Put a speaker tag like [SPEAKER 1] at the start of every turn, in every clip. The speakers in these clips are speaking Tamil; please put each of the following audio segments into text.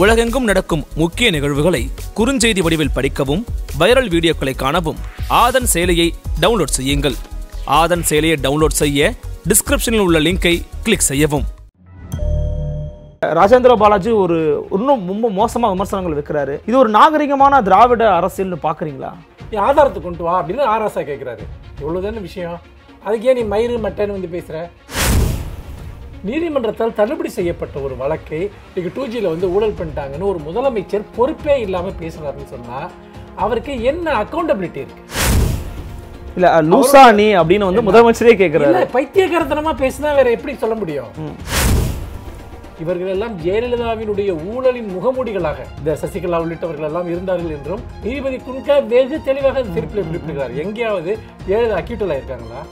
[SPEAKER 1] உலகெங்கும் நடக்கும் முக்கிய நிகழ்வுகளை குறுஞ்செய்தி வடிவில் படிக்கவும் வைரல் வீடியோக்களை காணவும் ஆதன் செயலியை டவுன்லோட் செய்யுங்கள் ஆதன் செயலியை டவுன்லோட் செய்ய டிஸ்கிரிப்ஷனில் உள்ள லிங்கை கிளிக் செய்யவும் ராஜேந்திர பாலாஜி ஒரு இன்னும் ரொம்ப மோசமாக விமர்சனங்கள் வைக்கிறாரு இது ஒரு நாகரிகமான திராவிட அரசியல்னு பார்க்குறீங்களா
[SPEAKER 2] நீ ஆதாரத்தை கொண்டு வா அப்படின்னு ஆராசா கேட்குறாரு இவ்வளோதான விஷயம் அதுக்கே நீ மயிறு மட்டைன்னு வந்து பேசுகிற நீதிமன்றத்தால் தள்ளுபடி செய்யப்பட்ட ஒரு வழக்கை இன்றைக்கி டூ ஜியில் வந்து ஊழல் பண்ணிட்டாங்கன்னு ஒரு முதலமைச்சர் பொறுப்பே இல்லாமல் பேசுகிறாருன்னு சொன்னால் அவருக்கு என்ன அக்கௌண்டபிலிட்டி இருக்குது
[SPEAKER 1] இல்ல லூசானி அப்படின்னு வந்து முதலமைச்சரே கேட்கிறாரு
[SPEAKER 2] பைத்தியகாரத்தனமா பேசினா வேற எப்படி சொல்ல முடியும் இவர்கள் எல்லாம் ஜெயலலிதாவினுடைய ஊழலின் முகமூடிகளாக இந்த சசிகலா உள்ளிட்டவர்கள் எல்லாம் இருந்தார்கள் என்றும் நீதிபதி குறுக்க வெகு தெளிவாக தீர்ப்பில் குறிப்பிடுகிறார் எங்கேயாவது ஜெயலலிதா அக்யூட்டல் ஆயிருக்காங்களா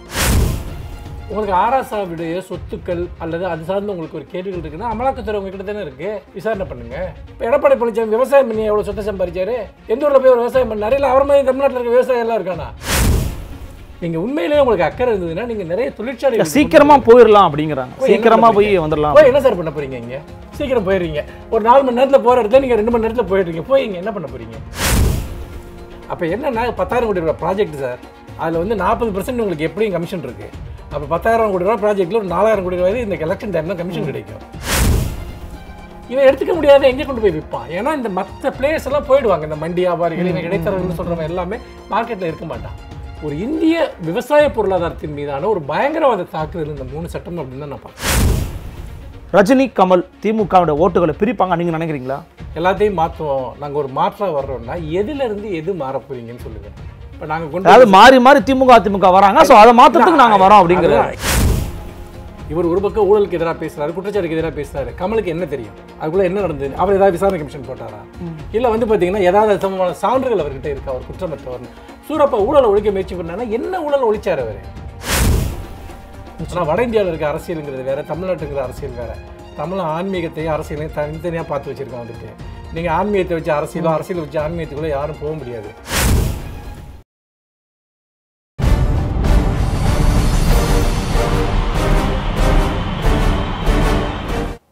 [SPEAKER 2] உங்களுக்கு ஆராசாவுடைய சொத்துக்கள் அல்லது அது சார்ந்து உங்களுக்கு ஒரு கேள்விகள் இருக்குன்னா அமலாக்கத்துறை உங்ககிட்ட தானே இருக்கு விசாரணை பண்ணுங்க இப்போ எடப்பாடி பழனிசாமி விவசாயம் பண்ணி எவ்வளோ சொத்தை சம்பாதிச்சாரு எந்த ஊரில் போய் விவசாயம் பண்ணாரு இல்லை அவர் மாதிரி தமிழ்நாட்டில்
[SPEAKER 1] இருக்க விவசாயம் எல்லாம் இருக்கானா
[SPEAKER 2] நீங்கள் உண்மையிலேயே உங்களுக்கு அக்கறை இருந்ததுன்னா நீங்கள் நிறைய தொழிற்சாலை சீக்கிரமாக
[SPEAKER 1] போயிடலாம் அப்படிங்கிறாங்க சீக்கிரமாக போய் வந்துடலாம் போய்
[SPEAKER 2] என்ன சார் பண்ண போறீங்க இங்கே சீக்கிரம் போயிடுறீங்க ஒரு நாலு மணி நேரத்தில் போகிற இடத்துல நீங்கள் ரெண்டு மணி நேரத்தில் போயிடுறீங்க போய் இங்கே என்ன பண்ண போறீங்க அப்போ என்னன்னா பத்தாயிரம் கோடி ரூபாய் ப்ராஜெக்ட் சார் அதில் வந்து நாற்பது பர்சன்ட் உங்களுக்கு எப்படியும் கமிஷன் இருக்குது அப்போ பத்தாயிரம் கோடி ரூபா ப்ராஜெக்டில் ஒரு நாலாயிரம் கோடி ரூபாய் இந்த எலெக்ஷன் டைமில் கமிஷன் கிடைக்கும் இவன் எடுத்துக்க முடியாத எங்கே கொண்டு போய் விற்பான் ஏன்னா இந்த மற்ற பிளேயர்ஸ் எல்லாம் போயிடுவாங்க இந்த மண்டி வியாபாரிகள் இவன் இடைத்தரகர்கள் சொல்கிறவங்க எல்லாமே மார்க்கெட்டில் இருக்க மாட்டான் ஒரு இந்திய விவசாய பொருளாதாரத்தின் மீதான ஒரு பயங்கரவாத தாக்குதல் இந்த மூணு சட்டம் அப்படின்னு தான் நான் பார்க்குறேன்
[SPEAKER 1] ரஜினி கமல் திமுகவோட ஓட்டுகளை பிரிப்பாங்க நீங்கள் நினைக்கிறீங்களா
[SPEAKER 2] எல்லாத்தையும் மாற்றுவோம் நாங்கள் ஒரு மாற்றம் வர்றோம்னா எதுலேருந்து எது மாறப்போறீங்கன்னு சொல்லுங்கள் இப்போ நாங்கள் கொண்டு அதாவது மாறி
[SPEAKER 1] மாறி திமுக அதிமுக வராங்க ஸோ அதை மாற்றத்துக்கு நாங்கள் வரோம் அப்படிங்கிறது
[SPEAKER 2] இவர் ஒரு பக்கம் ஊழலுக்கு எதிராக பேசுறாரு குற்றச்சாட்டுக்கு எதிராக பேசுறாரு கமலுக்கு என்ன தெரியும் அதுக்குள்ள என்ன நடந்தது அவர் ஏதாவது விசாரணை கமிஷன் போட்டாரா இல்லை வந்து பார்த்தீங்கன்னா ஏதாவது சமமான சான்றுகள் அவர்கிட்ட இருக்கா அவர் குற்றமற்றவர் சூரப்பா ஊழலை ஒழிக்க முயற்சி பண்ணானா என்ன ஊழல் ஒழிச்சார் அவர் வட இந்தியாவில் இருக்க அரசியலுங்கிறது வேற தமிழ்நாட்டுங்கிற அரசியல் வேற தமிழ் ஆன்மீகத்தையும் அரசியலையும் தனித்தனியாக பார்த்து வச்சிருக்கோம் வந்துட்டு நீங்கள் ஆன்மீகத்தை வச்சு அரசியலும் அரசியல் வச்சு ஆன்மீகத்துக்குள்ளே யாரும் போக முடியாது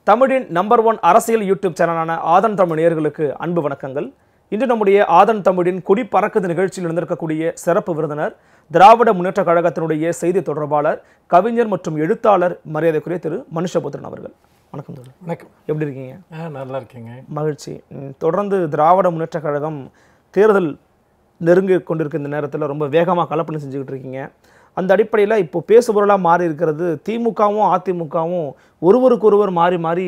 [SPEAKER 1] தமிழின் நம்பர் ஒன் அரசியல் யூடியூப் சேனலான ஆதன் தமிழ் நேர்களுக்கு அன்பு வணக்கங்கள் இன்று நம்முடைய ஆதன் தமிழின் குடி பறக்குது நிகழ்ச்சியில் இருந்திருக்கக்கூடிய சிறப்பு விருந்தினர் திராவிட முன்னேற்ற கழகத்தினுடைய செய்தி தொடர்பாளர் கவிஞர் மற்றும் எழுத்தாளர் மரியாதைக்குரிய திரு மனுஷபுத்திரன் அவர்கள் வணக்கம் வணக்கம் எப்படி இருக்கீங்க நல்லா இருக்கீங்க மகிழ்ச்சி தொடர்ந்து திராவிட முன்னேற்ற கழகம் தேர்தல் நெருங்கி கொண்டிருக்கிற நேரத்தில் ரொம்ப வேகமாக கலப்பணம் செஞ்சுக்கிட்டு இருக்கீங்க அந்த அடிப்படையில் இப்போ பேசுபொருளாக மாறி இருக்கிறது திமுகவும் அதிமுகவும் ஒருவருக்கொருவர் மாறி மாறி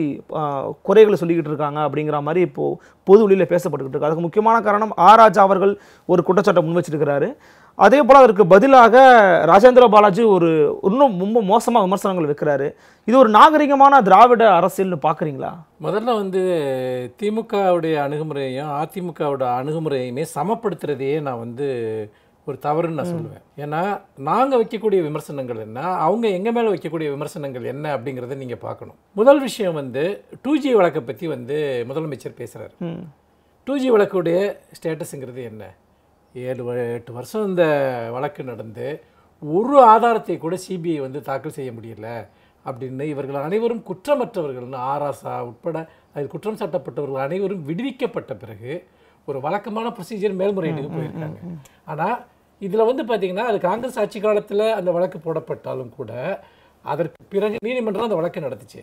[SPEAKER 1] குறைகளை சொல்லிக்கிட்டு இருக்காங்க அப்படிங்கிற மாதிரி இப்போது பொது வழியில் பேசப்பட்டுக்கிட்டு இருக்கு அதுக்கு முக்கியமான காரணம் ஆராஜா அவர்கள் ஒரு குற்றச்சாட்டை முன் வச்சிருக்கிறாரு அதே போல் அதற்கு பதிலாக ராஜேந்திர பாலாஜி ஒரு இன்னும் ரொம்ப மோசமாக விமர்சனங்கள் வைக்கிறாரு இது ஒரு நாகரிகமான திராவிட அரசியல்னு பார்க்குறீங்களா
[SPEAKER 2] முதல்ல வந்து திமுகவுடைய அணுகுமுறையையும் அதிமுகவோட அணுகுமுறையுமே சமப்படுத்துறதையே நான் வந்து ஒரு தவறுன்னு நான் சொல்லுவேன் ஏன்னா நாங்கள் வைக்கக்கூடிய விமர்சனங்கள் என்ன அவங்க எங்கள் மேலே வைக்கக்கூடிய விமர்சனங்கள் என்ன அப்படிங்கிறத நீங்கள் பார்க்கணும் முதல் விஷயம் வந்து டூ ஜி வழக்கை பற்றி வந்து முதலமைச்சர் பேசுகிறார் டூ ஜி வழக்குடைய ஸ்டேட்டஸுங்கிறது என்ன ஏழு எட்டு வருஷம் இந்த வழக்கு நடந்து ஒரு ஆதாரத்தை கூட சிபிஐ வந்து தாக்கல் செய்ய முடியல அப்படின்னு இவர்கள் அனைவரும் குற்றமற்றவர்கள்னு ஆராசா உட்பட அதில் குற்றம் சாட்டப்பட்டவர்கள் அனைவரும் விடுவிக்கப்பட்ட பிறகு ஒரு வழக்கமான ப்ரொசீஜர் மேல்முறையீட்டுக்கு போயிருக்காங்க ஆனால் இதில் வந்து பார்த்திங்கன்னா அது காங்கிரஸ் ஆட்சி காலத்தில் அந்த வழக்கு போடப்பட்டாலும் கூட அதற்கு பிறகு நீதிமன்றம் அந்த வழக்கு நடத்துச்சு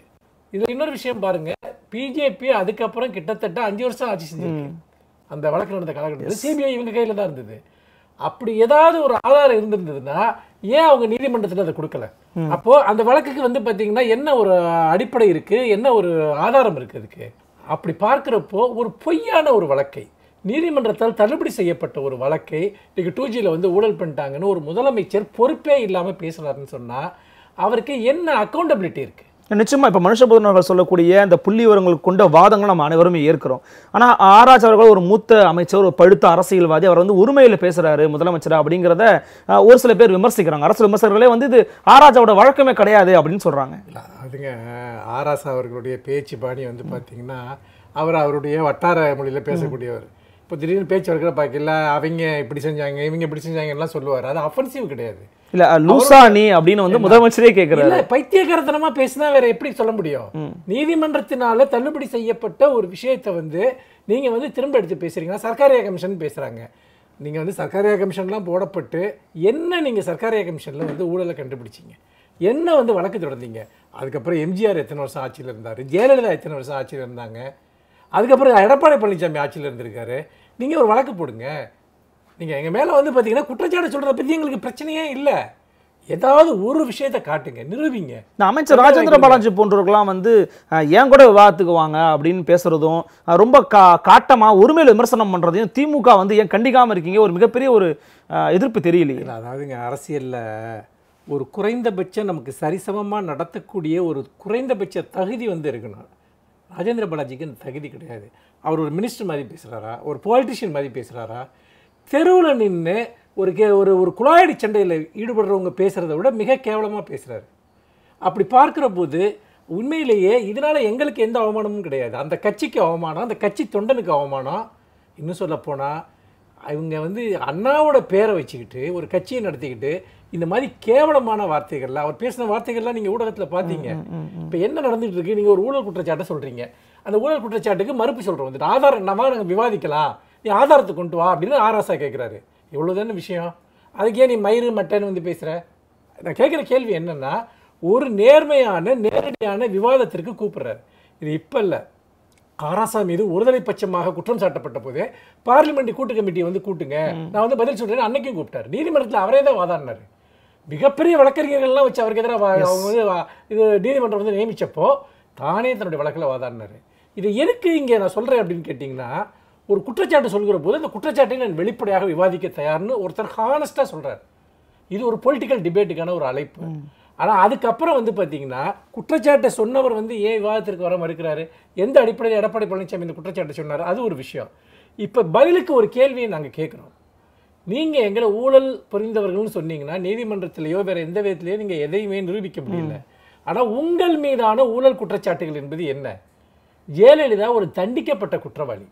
[SPEAKER 2] இதில் இன்னொரு விஷயம் பாருங்கள் பிஜேபி அதுக்கப்புறம் கிட்டத்தட்ட அஞ்சு வருஷம் ஆட்சி செஞ்சிருக்கு அந்த வழக்கு நடந்த காலகட்டத்தில் சிபிஐ இவங்க கையில் தான் இருந்தது அப்படி ஏதாவது ஒரு ஆதாரம் இருந்திருந்ததுன்னா ஏன் அவங்க நீதிமன்றத்தில் அதை கொடுக்கல அப்போ அந்த வழக்குக்கு வந்து பார்த்தீங்கன்னா என்ன ஒரு அடிப்படை இருக்கு என்ன ஒரு ஆதாரம் இருக்கு அதுக்கு அப்படி பார்க்குறப்போ ஒரு பொய்யான ஒரு வழக்கை நீதிமன்றத்தால் தள்ளுபடி செய்யப்பட்ட ஒரு வழக்கை இன்றைக்கி டூ ஜியில் வந்து ஊழல் பண்ணிட்டாங்கன்னு ஒரு முதலமைச்சர் பொறுப்பே இல்லாமல் பேசுகிறாருன்னு சொன்னால் அவருக்கு என்ன அக்கௌண்டபிலிட்டி இருக்குது
[SPEAKER 1] நிச்சயமாக இப்போ மனுஷபூதன் சொல்லக்கூடிய அந்த புள்ளி விவரங்கள் கொண்ட வாதங்கள் நம்ம அனைவருமே ஏற்கிறோம் ஆனால் ஆராய்ச்சி அவர்கள் ஒரு மூத்த அமைச்சர் ஒரு பழுத்த அரசியல்வாதி அவர் வந்து உரிமையில் பேசுகிறாரு முதலமைச்சர் அப்படிங்கிறத ஒரு சில பேர் விமர்சிக்கிறாங்க அரசு விமர்சகர்களே வந்து இது ஆராய்ச்சாவோட வழக்கமே கிடையாது அப்படின்னு சொல்கிறாங்க
[SPEAKER 2] அதுங்க ஆராசா அவர்களுடைய பேச்சு பாணி வந்து பார்த்தீங்கன்னா அவர் அவருடைய வட்டார மொழியில் பேசக்கூடியவர் இப்போ திடீர்னு பேச்சு வருகிற பார்க்கல அவங்க இப்படி செஞ்சாங்க இவங்க இப்படி செஞ்சாங்கலாம் சொல்லுவார் அது அஃபென்சிவ் கிடையாது
[SPEAKER 1] இல்ல லூசா நீ அப்படின்னு வந்து முதலமைச்சரே கேட்கிறாரு
[SPEAKER 2] பைத்தியகாரத்தனமா பேசினா வேற எப்படி சொல்ல முடியும் நீதிமன்றத்தினால தள்ளுபடி செய்யப்பட்ட ஒரு விஷயத்த வந்து நீங்க வந்து திரும்ப எடுத்து பேசுறீங்கன்னா சர்க்காரிய கமிஷன் பேசுறாங்க நீங்கள் வந்து சர்க்காரிய கமிஷன்லாம் போடப்பட்டு என்ன நீங்கள் சர்க்காரிய கமிஷனில் வந்து ஊழலை கண்டுபிடிச்சிங்க என்ன வந்து வழக்கு தொடர்ந்தீங்க அதுக்கப்புறம் எம்ஜிஆர் எத்தனை வருஷம் ஆட்சியில் இருந்தார் ஜெயலலிதா எத்தனை வருஷம் ஆட்சியில் இருந்தாங்க அதுக்கப்புறம் எடப்பாடி பழனிசாமி ஆட்சியில் இருந்திருக்காரு நீங்கள் ஒரு வழக்கு போடுங்க நீங்கள் எங்கள் மேலே வந்து பார்த்தீங்கன்னா குற்றச்சாட்டு சொல்கிறத பற்றி எங்களுக்கு பிரச்சனையே இல்லை ஏதாவது ஒரு விஷயத்தை காட்டுங்க நிரூபிங்க
[SPEAKER 1] இந்த அமைச்சர் ராஜேந்திர பாலாஜி போன்றவர்களாம் வந்து ஏன் கூட விவாதத்துக்கு வாங்க அப்படின்னு பேசுறதும் ரொம்ப கா காட்டமாக ஒருமையில் விமர்சனம் பண்ணுறதையும் திமுக வந்து ஏன் கண்டிக்காமல் இருக்கீங்க ஒரு மிகப்பெரிய ஒரு எதிர்ப்பு தெரியலையே அதாவதுங்க அரசியலில் ஒரு குறைந்தபட்சம் நமக்கு சரிசமமாக
[SPEAKER 2] நடத்தக்கூடிய ஒரு குறைந்தபட்ச தகுதி வந்து இருக்கணும் ராஜேந்திர பாலாஜிக்கு தகுதி கிடையாது அவர் ஒரு மினிஸ்டர் மாதிரி பேசுகிறாரா ஒரு பொலிட்டிஷியன் மாதிரி பேசுகிறாரா தெருவில் நின்று ஒரு கே ஒரு ஒரு குழாயடி சண்டையில் ஈடுபடுறவங்க பேசுகிறத விட மிக கேவலமாக பேசுகிறாரு அப்படி பார்க்குற போது உண்மையிலேயே இதனால் எங்களுக்கு எந்த அவமானமும் கிடையாது அந்த கட்சிக்கு அவமானம் அந்த கட்சி தொண்டனுக்கு அவமானம் இன்னும் சொல்லப்போனால் இவங்க வந்து அண்ணாவோட பேரை வச்சுக்கிட்டு ஒரு கட்சியை நடத்திக்கிட்டு இந்த மாதிரி கேவலமான வார்த்தைகள்ல அவர் பேசின வார்த்தைகள்லாம் நீங்கள் ஊடகத்தில் பார்த்தீங்க இப்போ என்ன நடந்துட்டு இருக்கு நீங்கள் ஒரு ஊழல் குற்றச்சாட்டை சொல்கிறீங்க அந்த ஊழல் குற்றச்சாட்டுக்கு மறுப்பு சொல்கிறோம் வந்துட்டு ஆதாரம் நம்ம நாங்கள் விவாதிக்கலாம் நீ ஆதாரத்தை கொண்டு வா அப்படின்னு ஆராசா கேட்குறாரு இவ்வளோ தானே விஷயம் அதுக்கே நீ மயிறு மட்டன் வந்து பேசுகிற நான் கேட்குற கேள்வி என்னென்னா ஒரு நேர்மையான நேரடியான விவாதத்திற்கு கூப்பிடுறாரு இது இப்போ இல்லை ஆராசா மீது ஒருதலை பட்சமாக குற்றம் சாட்டப்பட்ட போது பார்லிமெண்ட் கூட்டு கமிட்டியை வந்து கூட்டுங்க நான் வந்து பதில் சொல்கிறேன்னு அன்னைக்கும் கூப்பிட்டார் நீதிமன்றத்தில் அவரே தான் வாதாடினாரு மிகப்பெரிய வழக்கறிஞர்கள்லாம் வச்சு அவருக்கு எதிராக அவங்க வந்து இது நீதிமன்றம் வந்து நியமித்தப்போ தானே தன்னுடைய வழக்கில் வாதாடினார் இது எதுக்கு இங்கே நான் சொல்கிறேன் அப்படின்னு கேட்டிங்கன்னா ஒரு குற்றச்சாட்டு சொல்கிற போது அந்த குற்றச்சாட்டை நான் வெளிப்படையாக விவாதிக்க தயார்னு ஒருத்தர் ஹானஸ்ட்டாக சொல்கிறார் இது ஒரு பொலிட்டிக்கல் டிபேட்டுக்கான ஒரு அழைப்பு ஆனால் அதுக்கப்புறம் வந்து பார்த்தீங்கன்னா குற்றச்சாட்டை சொன்னவர் வந்து ஏன் விவாதத்திற்கு வர மறுக்கிறாரு எந்த அடிப்படையில் எடப்பாடி பழனிசாமி இந்த குற்றச்சாட்டை சொன்னார் அது ஒரு விஷயம் இப்போ பதிலுக்கு ஒரு கேள்வியை நாங்கள் கேட்குறோம் நீங்கள் எங்களை ஊழல் புரிந்தவர்கள்னு சொன்னீங்கன்னா நீதிமன்றத்திலேயோ வேறு எந்த விதத்திலேயோ நீங்கள் எதையுமே நிரூபிக்க முடியல ஆனால் உங்கள் மீதான ஊழல் குற்றச்சாட்டுகள் என்பது என்ன ஜெயலலிதா ஒரு தண்டிக்கப்பட்ட குற்றவாளி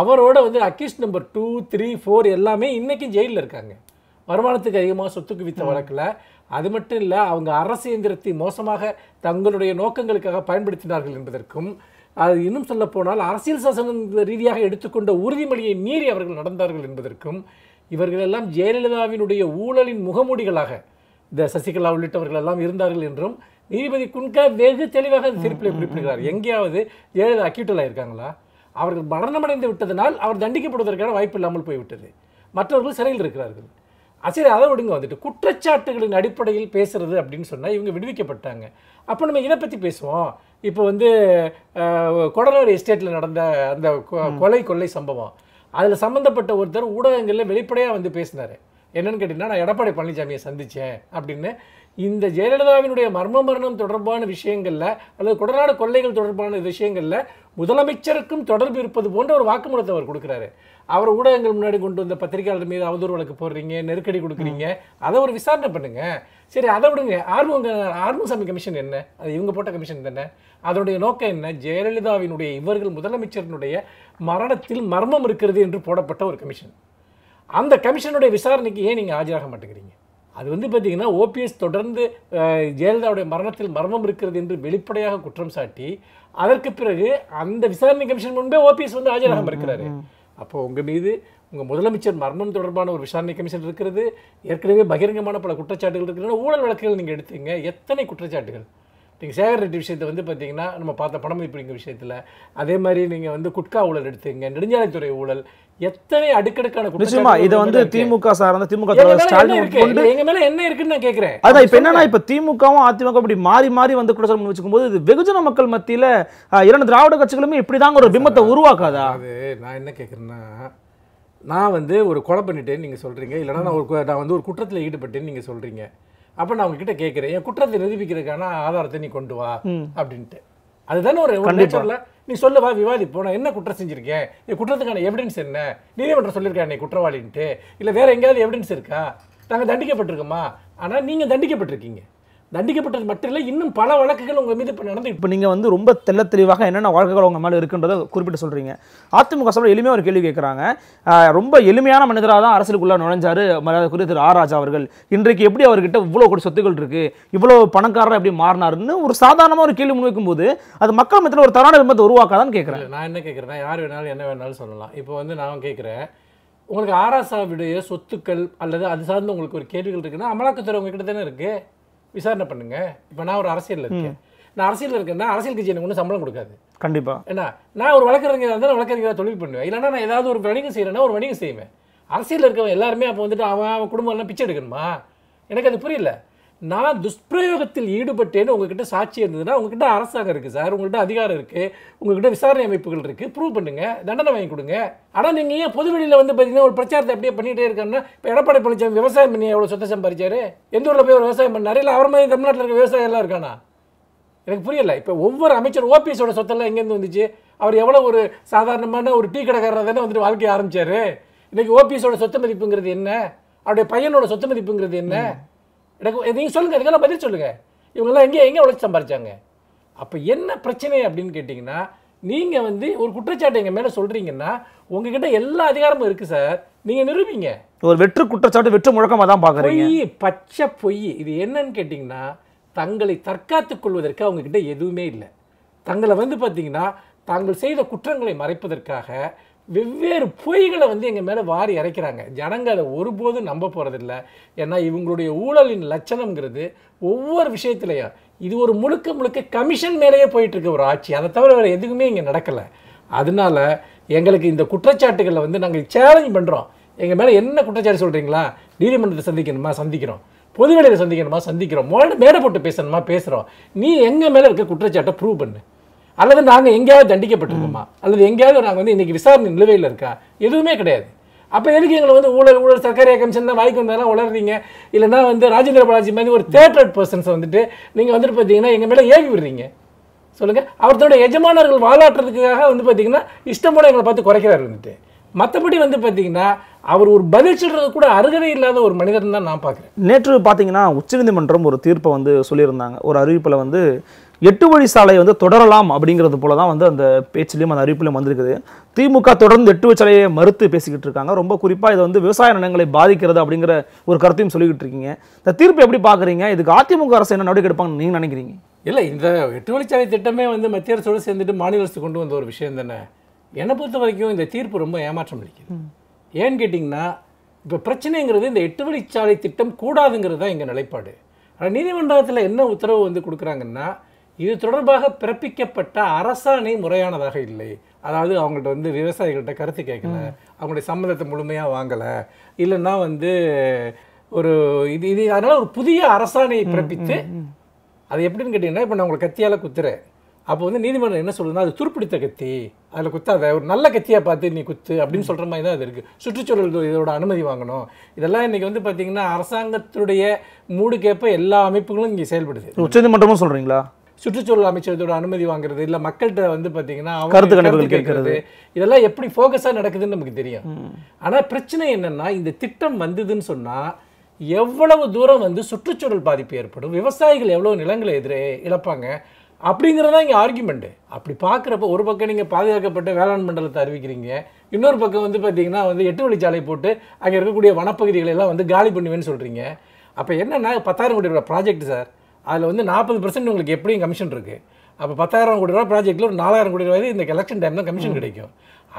[SPEAKER 2] அவரோட வந்து accused number two three four எல்லாமே இன்றைக்கும் ஜெயிலில் இருக்காங்க வருமானத்துக்கு அதிகமாக சொத்துக்கு வித்த வழக்கில் அது மட்டும் இல்லை அவங்க அரசு இயந்திரத்தை மோசமாக தங்களுடைய நோக்கங்களுக்காக பயன்படுத்தினார்கள் என்பதற்கும் அது இன்னும் சொல்லப்போனால் அரசியல் சாசன ரீதியாக எடுத்துக்கொண்ட உறுதிமொழியை மீறி அவர்கள் நடந்தார்கள் என்பதற்கும் இவர்களெல்லாம் ஜெயலலிதாவினுடைய ஊழலின் முகமூடிகளாக இந்த சசிகலா உள்ளிட்டவர்களெல்லாம் இருந்தார்கள் என்றும் நீதிபதி குன்கா வெகு தெளிவாக தீர்ப்பில் குறிப்பிடுகிறார் எங்கேயாவது ஜெயலலிதா அக்யூட்டல் ஆயிருக்காங்களா அவர்கள் மரணமடைந்து விட்டதனால் அவர் தண்டிக்கப்படுவதற்கான வாய்ப்பு இல்லாமல் போய்விட்டது மற்றவர்கள் சிறையில் இருக்கிறார்கள் அசை அதை விடுங்க வந்துட்டு குற்றச்சாட்டுகளின் அடிப்படையில் பேசுறது அப்படின்னு சொன்னால் இவங்க விடுவிக்கப்பட்டாங்க அப்போ நம்ம இதை பற்றி பேசுவோம் இப்போ வந்து கொடநாடு எஸ்டேட்டில் நடந்த அந்த கொலை கொள்ளை சம்பவம் அதில் சம்மந்தப்பட்ட ஒருத்தர் ஊடகங்களில் வெளிப்படையாக வந்து பேசினார் என்னென்னு கேட்டிங்கன்னா நான் எடப்பாடி பழனிசாமியை சந்தித்தேன் அப்படின்னு இந்த ஜெயலலிதாவினுடைய மர்ம மரணம் தொடர்பான விஷயங்களில் அல்லது குடநாடு கொள்ளைகள் தொடர்பான விஷயங்களில் முதலமைச்சருக்கும் தொடர்பு இருப்பது போன்ற ஒரு வாக்குமூலத்தை அவர் கொடுக்குறாரு அவர் ஊடகங்கள் முன்னாடி கொண்டு வந்த பத்திரிகையாளர் மீது அவதூறு வழக்கு போடுறீங்க நெருக்கடி கொடுக்குறீங்க அதை ஒரு விசாரணை பண்ணுங்க சரி அதை விடுங்க ஆர்வம் ஆர்வசாமி கமிஷன் என்ன அது இவங்க போட்ட கமிஷன் தானே அதனுடைய நோக்கம் என்ன ஜெயலலிதாவினுடைய இவர்கள் முதலமைச்சரினுடைய மரணத்தில் மர்மம் இருக்கிறது என்று போடப்பட்ட ஒரு கமிஷன் அந்த கமிஷனுடைய விசாரணைக்கு ஏன் நீங்கள் ஆஜராக மாட்டேங்கிறீங்க அது வந்து பார்த்திங்கன்னா ஓபிஎஸ் தொடர்ந்து ஜெயலலிதாவுடைய மரணத்தில் மர்மம் இருக்கிறது என்று வெளிப்படையாக குற்றம் சாட்டி அதற்கு பிறகு அந்த விசாரணை கமிஷன் முன்பே ஓபிஎஸ் வந்து ஆஜராக இருக்கிறாரு அப்போ உங்கள் மீது உங்கள் முதலமைச்சர் மர்மம் தொடர்பான ஒரு விசாரணை கமிஷன் இருக்கிறது ஏற்கனவே பகிரங்கமான பல குற்றச்சாட்டுகள் இருக்கிறது ஊழல் வழக்குகள் நீங்கள் எடுத்தீங்க எத்தனை குற்றச்சாட்டுகள் நீங்கள் சேகர் ரெட்டி விஷயத்தை வந்து பார்த்தீங்கன்னா நம்ம பார்த்த படம் இப்படிங்க விஷயத்தில் அதே மாதிரி நீங்கள் வந்து குட்கா ஊழல் எடுத்துங்க நெடுஞ்சாலைத்துறை ஊழல் எத்தனை அடுக்கடுக்கான நிச்சயமா இதை வந்து திமுக
[SPEAKER 1] சார்ந்த திமுக எங்க
[SPEAKER 2] மேல என்ன இருக்குன்னு நான் கேட்குறேன் அதான் இப்போ என்னன்னா
[SPEAKER 1] இப்போ திமுகவும் அதிமுக இப்படி மாறி மாறி வந்து சொல்ல வச்சுக்கும் போது இது வெகுஜன மக்கள் மத்தியில இரண்டு திராவிட கட்சிகளுமே இப்படிதாங்க ஒரு பிம்பத்தை உருவாக்காதா
[SPEAKER 2] அது நான் என்ன கேட்குறேன்னா
[SPEAKER 1] நான் வந்து ஒரு கொலை பண்ணிட்டேன்னு நீங்கள் சொல்கிறீங்க
[SPEAKER 2] இல்லைனா நான் ஒரு நான் வந்து ஒரு குற்றத்தில் ஈடுபட்டேன்னு நீங்கள் சொல்கிறீங்க அப்போ நான் உங்ககிட்ட கேட்குறேன் என் குற்றத்தை நிரூபிக்கிறதுக்கான ஆதாரத்தை நீ கொண்டு வா அப்படின்ட்டு அதுதானே ஒரு நேச்சரில் நீ சொல்லுவா விவாதிப்போ நான் என்ன குற்றம் செஞ்சிருக்கேன் என் குற்றத்துக்கான எவிடன்ஸ் என்ன நீதிமன்றம் சொல்லியிருக்கேன் என்னை குற்றவாளின்ட்டு இல்லை வேற எங்கேயாவது எவிடன்ஸ் இருக்கா நாங்கள் தண்டிக்கப்பட்டிருக்கோமா ஆனால் நீங்கள் தண்டிக்கப்பட்டிருக்கீங்க தண்டிக்கப்பட்டது மட்டும்
[SPEAKER 1] இல்லை இன்னும் பல வழக்குகள் உங்கள் மீது இப்போ நடந்து இப்போ நீங்கள் வந்து ரொம்ப தெல்ல தெளிவாக என்னென்ன வழக்குகள் உங்கள் மேலே இருக்குன்றதை குறிப்பிட்டு சொல்கிறீங்க அதிமுக சபையில் எளிமையாக ஒரு கேள்வி கேட்குறாங்க ரொம்ப எளிமையான மனிதராக தான் அரசுக்குள்ளே நுழைஞ்சார் மரியாதைக்குரிய திரு ஆர் ராஜா அவர்கள் இன்றைக்கு எப்படி அவர்கிட்ட இவ்வளோ கூட சொத்துக்கள் இருக்குது இவ்வளோ பணக்காரர் எப்படி மாறினாருன்னு ஒரு சாதாரணமாக ஒரு கேள்வி முன்வைக்கும் போது அது மக்கள் மத்தியில் ஒரு தரான விமத்தை உருவாக்காதான்னு கேட்குறேன்
[SPEAKER 2] நான் என்ன கேட்குறேன் யார் வேணாலும் என்ன வேணாலும் சொல்லலாம் இப்போ வந்து நான் கேட்குறேன் உங்களுக்கு ஆராசாவுடைய சொத்துக்கள் அல்லது அது சார்ந்து உங்களுக்கு ஒரு கேள்விகள் இருக்குன்னா அமலாக்கத்துறை உங்ககிட்ட தானே இருக்குது விசாரணை பண்ணுங்க இப்போ நான் ஒரு அரசியலில் இருக்கேன் நான் அரசியலில் இருக்கேன்னா அரசியல் கட்சி எனக்கு ஒன்றும் சம்பளம் கொடுக்காது கண்டிப்பாக என்ன நான் ஒரு வழக்கறிஞர் இருந்தால் வழக்கறிஞராக தொழில் பண்ணுவேன் இல்லைனா நான் ஏதாவது ஒரு வணிகம் செய்கிறேன்னா ஒரு வணிகம் செய்வேன் அரசியல் இருக்கவன் எல்லாருமே அப்போ வந்துட்டு அவன் அவன் குடும்பம்லாம் பிச்சை எடுக்கணுமா எனக்கு அது புரியல நான் துஷ்பிரயோகத்தில் ஈடுபட்டேன்னு உங்ககிட்ட சாட்சி இருந்ததுன்னா உங்ககிட்ட அரசாங்கம் இருக்குது சார் உங்கள்கிட்ட அதிகாரம் இருக்குது உங்ககிட்ட விசாரணை அமைப்புகள் இருக்குது ப்ரூவ் பண்ணுங்கள் தண்டனை வாங்கி கொடுங்க ஆனால் நீங்கள் ஏன் பொதுவெளியில் வந்து பார்த்தீங்கன்னா ஒரு பிரச்சாரத்தை அப்படியே பண்ணிகிட்டே இருக்காங்கன்னா இப்போ எடப்பாடி பழனிசாமி விவசாயம் பண்ணி எவ்வளோ சொத்தை சம்பாதிச்சார் எந்த ஊரில் போய் ஒரு விவசாயம் பண்ணார் இல்லை அவர் மாதிரி தமிழ்நாட்டில் இருக்க விவசாயம் எல்லாம் இருக்கானா எனக்கு புரியல இப்போ ஒவ்வொரு அமைச்சர் ஓபிஎஸோட சொத்தெல்லாம் எங்கேருந்து வந்துச்சு அவர் எவ்வளோ ஒரு சாதாரணமான ஒரு டீ கடைக்காரர் தானே வந்துட்டு வாழ்க்கையை ஆரம்பித்தார் இன்றைக்கி ஓபிஎஸோட சொத்து மதிப்புங்கிறது என்ன அவருடைய பையனோட சொத்து மதிப்புங்கிறது என்ன எனக்கு நீங்கள் சொல்லுங்கள் இதுக்கெல்லாம் பதில் சொல்லுங்கள் இவங்கெல்லாம் எங்கே எங்கே உழைச்சி சம்பாரிச்சாங்க அப்போ என்ன பிரச்சனை அப்படின்னு கேட்டிங்கன்னா நீங்கள் வந்து ஒரு குற்றச்சாட்டு எங்கள் மேலே சொல்கிறீங்கன்னா உங்ககிட்ட எல்லா அதிகாரமும் இருக்குது சார் நீங்கள் நிரூபிங்க
[SPEAKER 1] ஒரு வெற்று குற்றச்சாட்டு வெற்று முழக்கமாக தான் பார்க்குறீங்க பொய்
[SPEAKER 2] பச்சை பொய் இது என்னன்னு கேட்டிங்கன்னா தங்களை தற்காத்து கொள்வதற்கு அவங்கக்கிட்ட எதுவுமே இல்லை தங்களை வந்து பார்த்தீங்கன்னா தாங்கள் செய்த குற்றங்களை மறைப்பதற்காக வெவ்வேறு பொய்களை வந்து எங்கள் மேலே வாரி இறைக்கிறாங்க ஜனங்க அதை ஒருபோதும் நம்ப போகிறதில்ல ஏன்னா இவங்களுடைய ஊழலின் லட்சணங்கிறது ஒவ்வொரு விஷயத்துலையும் இது ஒரு முழுக்க முழுக்க கமிஷன் மேலேயே போயிட்டுருக்கு ஒரு ஆட்சி அதை தவிர வேறு எதுவுமே இங்கே நடக்கலை அதனால் எங்களுக்கு இந்த குற்றச்சாட்டுகளை வந்து நாங்கள் சேலஞ்ச் பண்ணுறோம் எங்கள் மேலே என்ன குற்றச்சாட்டு சொல்கிறீங்களா நீதிமன்றத்தை சந்திக்கணுமா சந்திக்கிறோம் பொதுவெளியில் சந்திக்கணுமா சந்திக்கிறோம் மேடை போட்டு பேசணுமா பேசுகிறோம் நீ எங்கள் மேலே இருக்க குற்றச்சாட்டை ப்ரூவ் பண்ணு அல்லது நாங்கள் எங்கேயாவது தண்டிக்கப்பட்டிருக்கோமா அல்லது எங்கேயாவது நாங்கள் வந்து இன்றைக்கி விசாரணை நிலுவையில் இருக்கா எதுவுமே கிடையாது அப்போ எதுக்கு எங்களை வந்து ஊழல் ஊழல் சர்க்கரை கமிஷன் தான் வாய்க்கு வந்தாலும் உளர்றீங்க இல்லைன்னா வந்து ராஜேந்திர பாலாஜி மாதிரி ஒரு தேர்ட் பர்சன்ஸை வந்துட்டு நீங்கள் வந்துட்டு பார்த்தீங்கன்னா எங்கள் மேலே ஏவி விடுறீங்க சொல்லுங்கள் அவர்தோட எஜமானர்கள் வாழாட்டுறதுக்காக வந்து பார்த்தீங்கன்னா இஷ்டமோட எங்களை பார்த்து குறைக்கிறார் வந்துட்டு மற்றபடி வந்து பார்த்தீங்கன்னா அவர் ஒரு பதில் சொல்கிறது கூட அருகதை இல்லாத ஒரு மனிதர் தான் நான் பார்க்குறேன்
[SPEAKER 1] நேற்று பார்த்தீங்கன்னா உச்சநீதிமன்றம் ஒரு தீர்ப்பை வந்து சொல்லியிருந்தாங்க ஒரு அறிவிப்பில் வந்து எட்டு வழி சாலை வந்து தொடரலாம் அப்படிங்கிறது போல தான் வந்து அந்த பேச்சிலையும் அந்த அறிவிப்புலையும் வந்திருக்குது திமுக தொடர்ந்து எட்டு வழி சாலையை மறுத்து பேசிக்கிட்டு இருக்காங்க ரொம்ப குறிப்பாக இதை வந்து விவசாய நிலங்களை பாதிக்கிறது அப்படிங்கிற ஒரு கருத்தையும் சொல்லிக்கிட்டு இருக்கீங்க இந்த தீர்ப்பு எப்படி பார்க்குறீங்க இதுக்கு அதிமுக அரசு என்ன நடவடிக்கை எடுப்பாங்கன்னு நீங்கள் நினைக்கிறீங்க
[SPEAKER 2] இல்லை இந்த எட்டு வழி சாலை திட்டமே வந்து மத்திய அரசோடு சேர்ந்துட்டு மாநில அரசு கொண்டு வந்த ஒரு விஷயம் தானே என்னை பொறுத்த வரைக்கும் இந்த தீர்ப்பு ரொம்ப ஏமாற்றம் அளிக்குது ஏன்னு கேட்டிங்கன்னா இப்போ பிரச்சனைங்கிறது இந்த எட்டு வழிச்சாலை திட்டம் கூடாதுங்கிறது தான் எங்கள் நிலைப்பாடு ஆனால் நீதிமன்றத்தில் என்ன உத்தரவு வந்து கொடுக்குறாங்கன்னா இது தொடர்பாக பிறப்பிக்கப்பட்ட அரசாணை முறையானதாக இல்லை அதாவது அவங்கள்ட்ட வந்து விவசாயிகள்கிட்ட கருத்து கேட்கல அவங்களுடைய சம்மதத்தை முழுமையாக வாங்கலை இல்லைன்னா வந்து ஒரு இது இது அதனால் ஒரு புதிய அரசாணையை பிறப்பித்து அது எப்படின்னு கேட்டிங்கன்னா இப்போ நான் உங்களை கத்தியால் குத்துறேன் அப்போ வந்து நீதிமன்றம் என்ன சொல்லுதுன்னா அது துருப்பிடித்த கத்தி அதில் குத்தாத ஒரு நல்ல கத்தியாக பார்த்து நீ குத்து அப்படின்னு சொல்கிற மாதிரி தான் அது இருக்குது சுற்றுச்சூழல் இதோட அனுமதி வாங்கணும் இதெல்லாம் இன்றைக்கி வந்து பார்த்திங்கன்னா அரசாங்கத்துடைய மூடுக்கேற்ப எல்லா அமைப்புகளும் இங்கே செயல்படுது
[SPEAKER 1] உச்சநீதிமன்றமும் சொல்கிறீங்களா
[SPEAKER 2] சுற்றுச்சூழல் அமைச்சரத்தோட அனுமதி வாங்குறது இல்லை மக்கள்கிட்ட வந்து பார்த்தீங்கன்னா கருத்து கணக்குகள் கேட்கறது இதெல்லாம் எப்படி ஃபோக்கஸாக நடக்குதுன்னு நமக்கு தெரியும் ஆனால் பிரச்சனை என்னென்னா இந்த திட்டம் வந்ததுன்னு சொன்னால் எவ்வளவு தூரம் வந்து சுற்றுச்சூழல் பாதிப்பு ஏற்படும் விவசாயிகள் எவ்வளோ நிலங்களை எதிரே இழப்பாங்க அப்படிங்கிறதா இங்கே ஆர்குமெண்ட்டு அப்படி பார்க்குறப்ப ஒரு பக்கம் நீங்கள் பாதுகாக்கப்பட்ட வேளாண் மண்டலத்தை அறிவிக்கிறீங்க இன்னொரு பக்கம் வந்து பார்த்தீங்கன்னா வந்து எட்டு வழிச்சாலை போட்டு அங்கே இருக்கக்கூடிய வனப்பகுதிகளெல்லாம் வந்து காலி பண்ணுவேன்னு சொல்கிறீங்க அப்போ என்னென்னா பத்தாயிரம் கோடி ப்ராஜெக்ட் சார் அதில் வந்து நாற்பது பர்சன்ட் உங்களுக்கு எப்படியும் கமிஷன் இருக்குது அப்போ பத்தாயிரம் கோடி ரூபா ப்ராஜெக்ட்டில் ஒரு நாலாயிரம் கோடி ரூபாய் இந்த எலெக்ஷன் டைம் தான் கமிஷன் கிடைக்கும்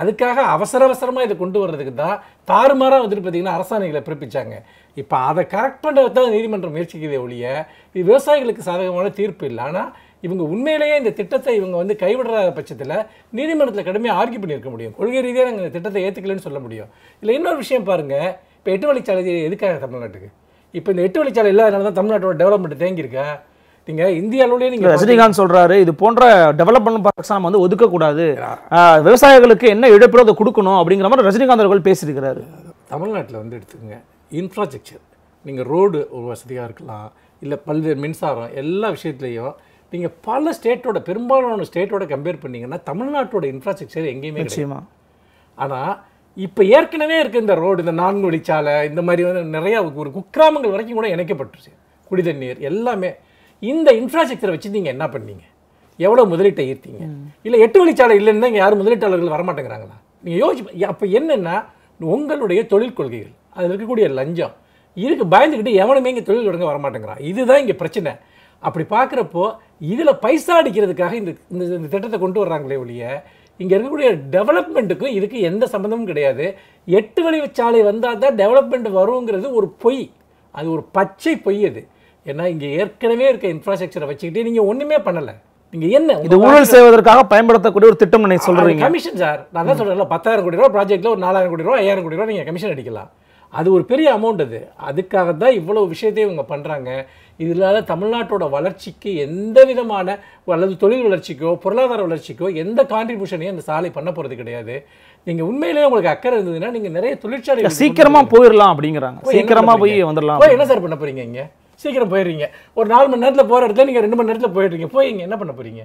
[SPEAKER 2] அதுக்காக அவசர அவசரமாக இதை கொண்டு வர்றதுக்கு தான் தாறுமாறாக வந்துட்டு பார்த்திங்கன்னா அரசாணைகளை பிறப்பிச்சாங்க இப்போ அதை கரெக்ட் பண்ணுறது தான் நீதிமன்றம் முயற்சிக்கிறதே ஒழிய இது விவசாயிகளுக்கு சாதகமான தீர்ப்பு இல்லை ஆனால் இவங்க உண்மையிலேயே இந்த திட்டத்தை இவங்க வந்து கைவிடாத பட்சத்தில் நீதிமன்றத்தில் கடுமையாக ஆர்கியூ பண்ணியிருக்க முடியும் கொள்கை ரீதியாக நாங்கள் இந்த திட்டத்தை ஏற்றுக்கலன்னு சொல்ல முடியும் இல்லை இன்னொரு விஷயம் பாருங்கள் இப்போ எட்டு வழிச்சாலை எதுக்காக தமிழ்நாட்டுக்கு இப்போ இந்த எட்டு வழிச்சாலை இல்லாதனால தான் தமிழ்நாட்டோட டெவலப்மெண்ட் தேங்கியிருக்கு நீங்கள் இந்தியாவிலேயே நீங்கள் ரஜினிகாந்த்
[SPEAKER 1] சொல்கிறாரு இது போன்ற டெவலப்மெண்ட் பார்க்ஸ் நம்ம வந்து ஒதுக்கக்கூடாது விவசாயிகளுக்கு என்ன இழப்பீடோ அதை கொடுக்கணும் அப்படிங்கிற மாதிரி ரஜினிகாந்த் அவர்கள் பேசியிருக்கிறாரு
[SPEAKER 2] தமிழ்நாட்டில் வந்து எடுத்துக்கோங்க இன்ஃப்ராஸ்ட்ரக்சர் நீங்கள் ரோடு ஒரு வசதியாக இருக்கலாம் இல்லை பல்வேறு மின்சாரம் எல்லா விஷயத்துலேயும் நீங்கள் பல ஸ்டேட்டோட பெரும்பாலான ஸ்டேட்டோட கம்பேர் பண்ணிங்கன்னா தமிழ்நாட்டோட இன்ஃப்ராஸ்ட்ரக்சர் எங்கேயுமே நிச்சயமா ஆனால் இப்போ ஏற்கனவே இருக்குது இந்த ரோடு இந்த நான்கு வழிச்சாலை இந்த மாதிரி வந்து நிறையா ஒரு குக்கிராமங்கள் வரைக்கும் கூட இணைக்கப்பட்டுருச்சு குடிதண்ணீர் எல்லாமே இந்த இன்ஃப்ராஸ்ட்ரக்சரை வச்சு நீங்கள் என்ன பண்ணீங்க எவ்வளோ முதலீட்டை ஈர்த்தீங்க இல்லை எட்டு வழிச்சாலை இல்லைன்னா இங்கே யாரும் முதலீட்டாளர்கள் வரமாட்டேங்கிறாங்களா நீங்கள் யோசிச்சு அப்போ என்னென்னா உங்களுடைய தொழில் கொள்கைகள் அதில் இருக்கக்கூடிய லஞ்சம் இதுக்கு பயந்துக்கிட்டு எவனுமே இங்கே தொழில் தொடங்க வரமாட்டேங்கிறான் இதுதான் இங்கே பிரச்சனை அப்படி பார்க்குறப்போ இதில் பைசா அடிக்கிறதுக்காக இந்த இந்த திட்டத்தை கொண்டு வர்றாங்களே ஒழிய இங்கே இருக்கக்கூடிய டெவலப்மெண்ட்டுக்கும் இதுக்கு எந்த சம்மந்தமும் கிடையாது எட்டு வழி சாலை வந்தால் தான் டெவலப்மெண்ட் வருங்கிறது ஒரு பொய் அது ஒரு பச்சை பொய் அது ஏன்னா இங்கே ஏற்கனவே இருக்க இன்ஃப்ராஸ்ட்ரக்சரை வச்சுக்கிட்டு நீங்கள் ஒன்றுமே பண்ணலை நீங்கள் என்ன இது ஊழல்
[SPEAKER 1] செய்வதற்காக பயன்படுத்தக்கூடிய ஒரு திட்டம் நீங்கள் சொல்கிறீங்க கமிஷன்
[SPEAKER 2] சார் நான் தான் சொல்கிறேன் பத்தாயிரம் கோடி ரூபா ப்ராஜெக்ட்டில் ஒரு நாலாயிரம் கோடி ரூபா ஐயாயிரம் கோடி ரூபா நீங்கள் கமிஷன் அடிக்கலாம் அது ஒரு பெரிய அமௌண்ட் அது அதுக்காக தான் இவ்வளோ விஷயத்தையும் இவங்க பண்ணுறாங்க இதனால் தமிழ்நாட்டோட வளர்ச்சிக்கு எந்த விதமான அல்லது தொழில் வளர்ச்சிக்கோ பொருளாதார வளர்ச்சிக்கோ எந்த கான்ட்ரிபியூஷனையும் அந்த சாலை பண்ண போகிறது கிடையாது நீங்கள் உண்மையிலேயே உங்களுக்கு அக்கறை இருந்ததுன்னா நீங்கள் நிறைய தொழிற்சாலை சீக்கிரமாக
[SPEAKER 1] போயிடலாம் அப்படிங்கிறாங்க சீக்கிரமாக போய் வந்துடலாம் என்ன
[SPEAKER 2] சார் பண்ண போகிறீங்க இங்கே சீக்கிரம் போயிடுறீங்க ஒரு நாலு மணி நேரத்தில் போகிற இடத்துல நீங்கள் ரெண்டு மணி நேரத்தில் போயிடுறீங்க போய் இங்கே என்ன பண்ண போகிறீங்க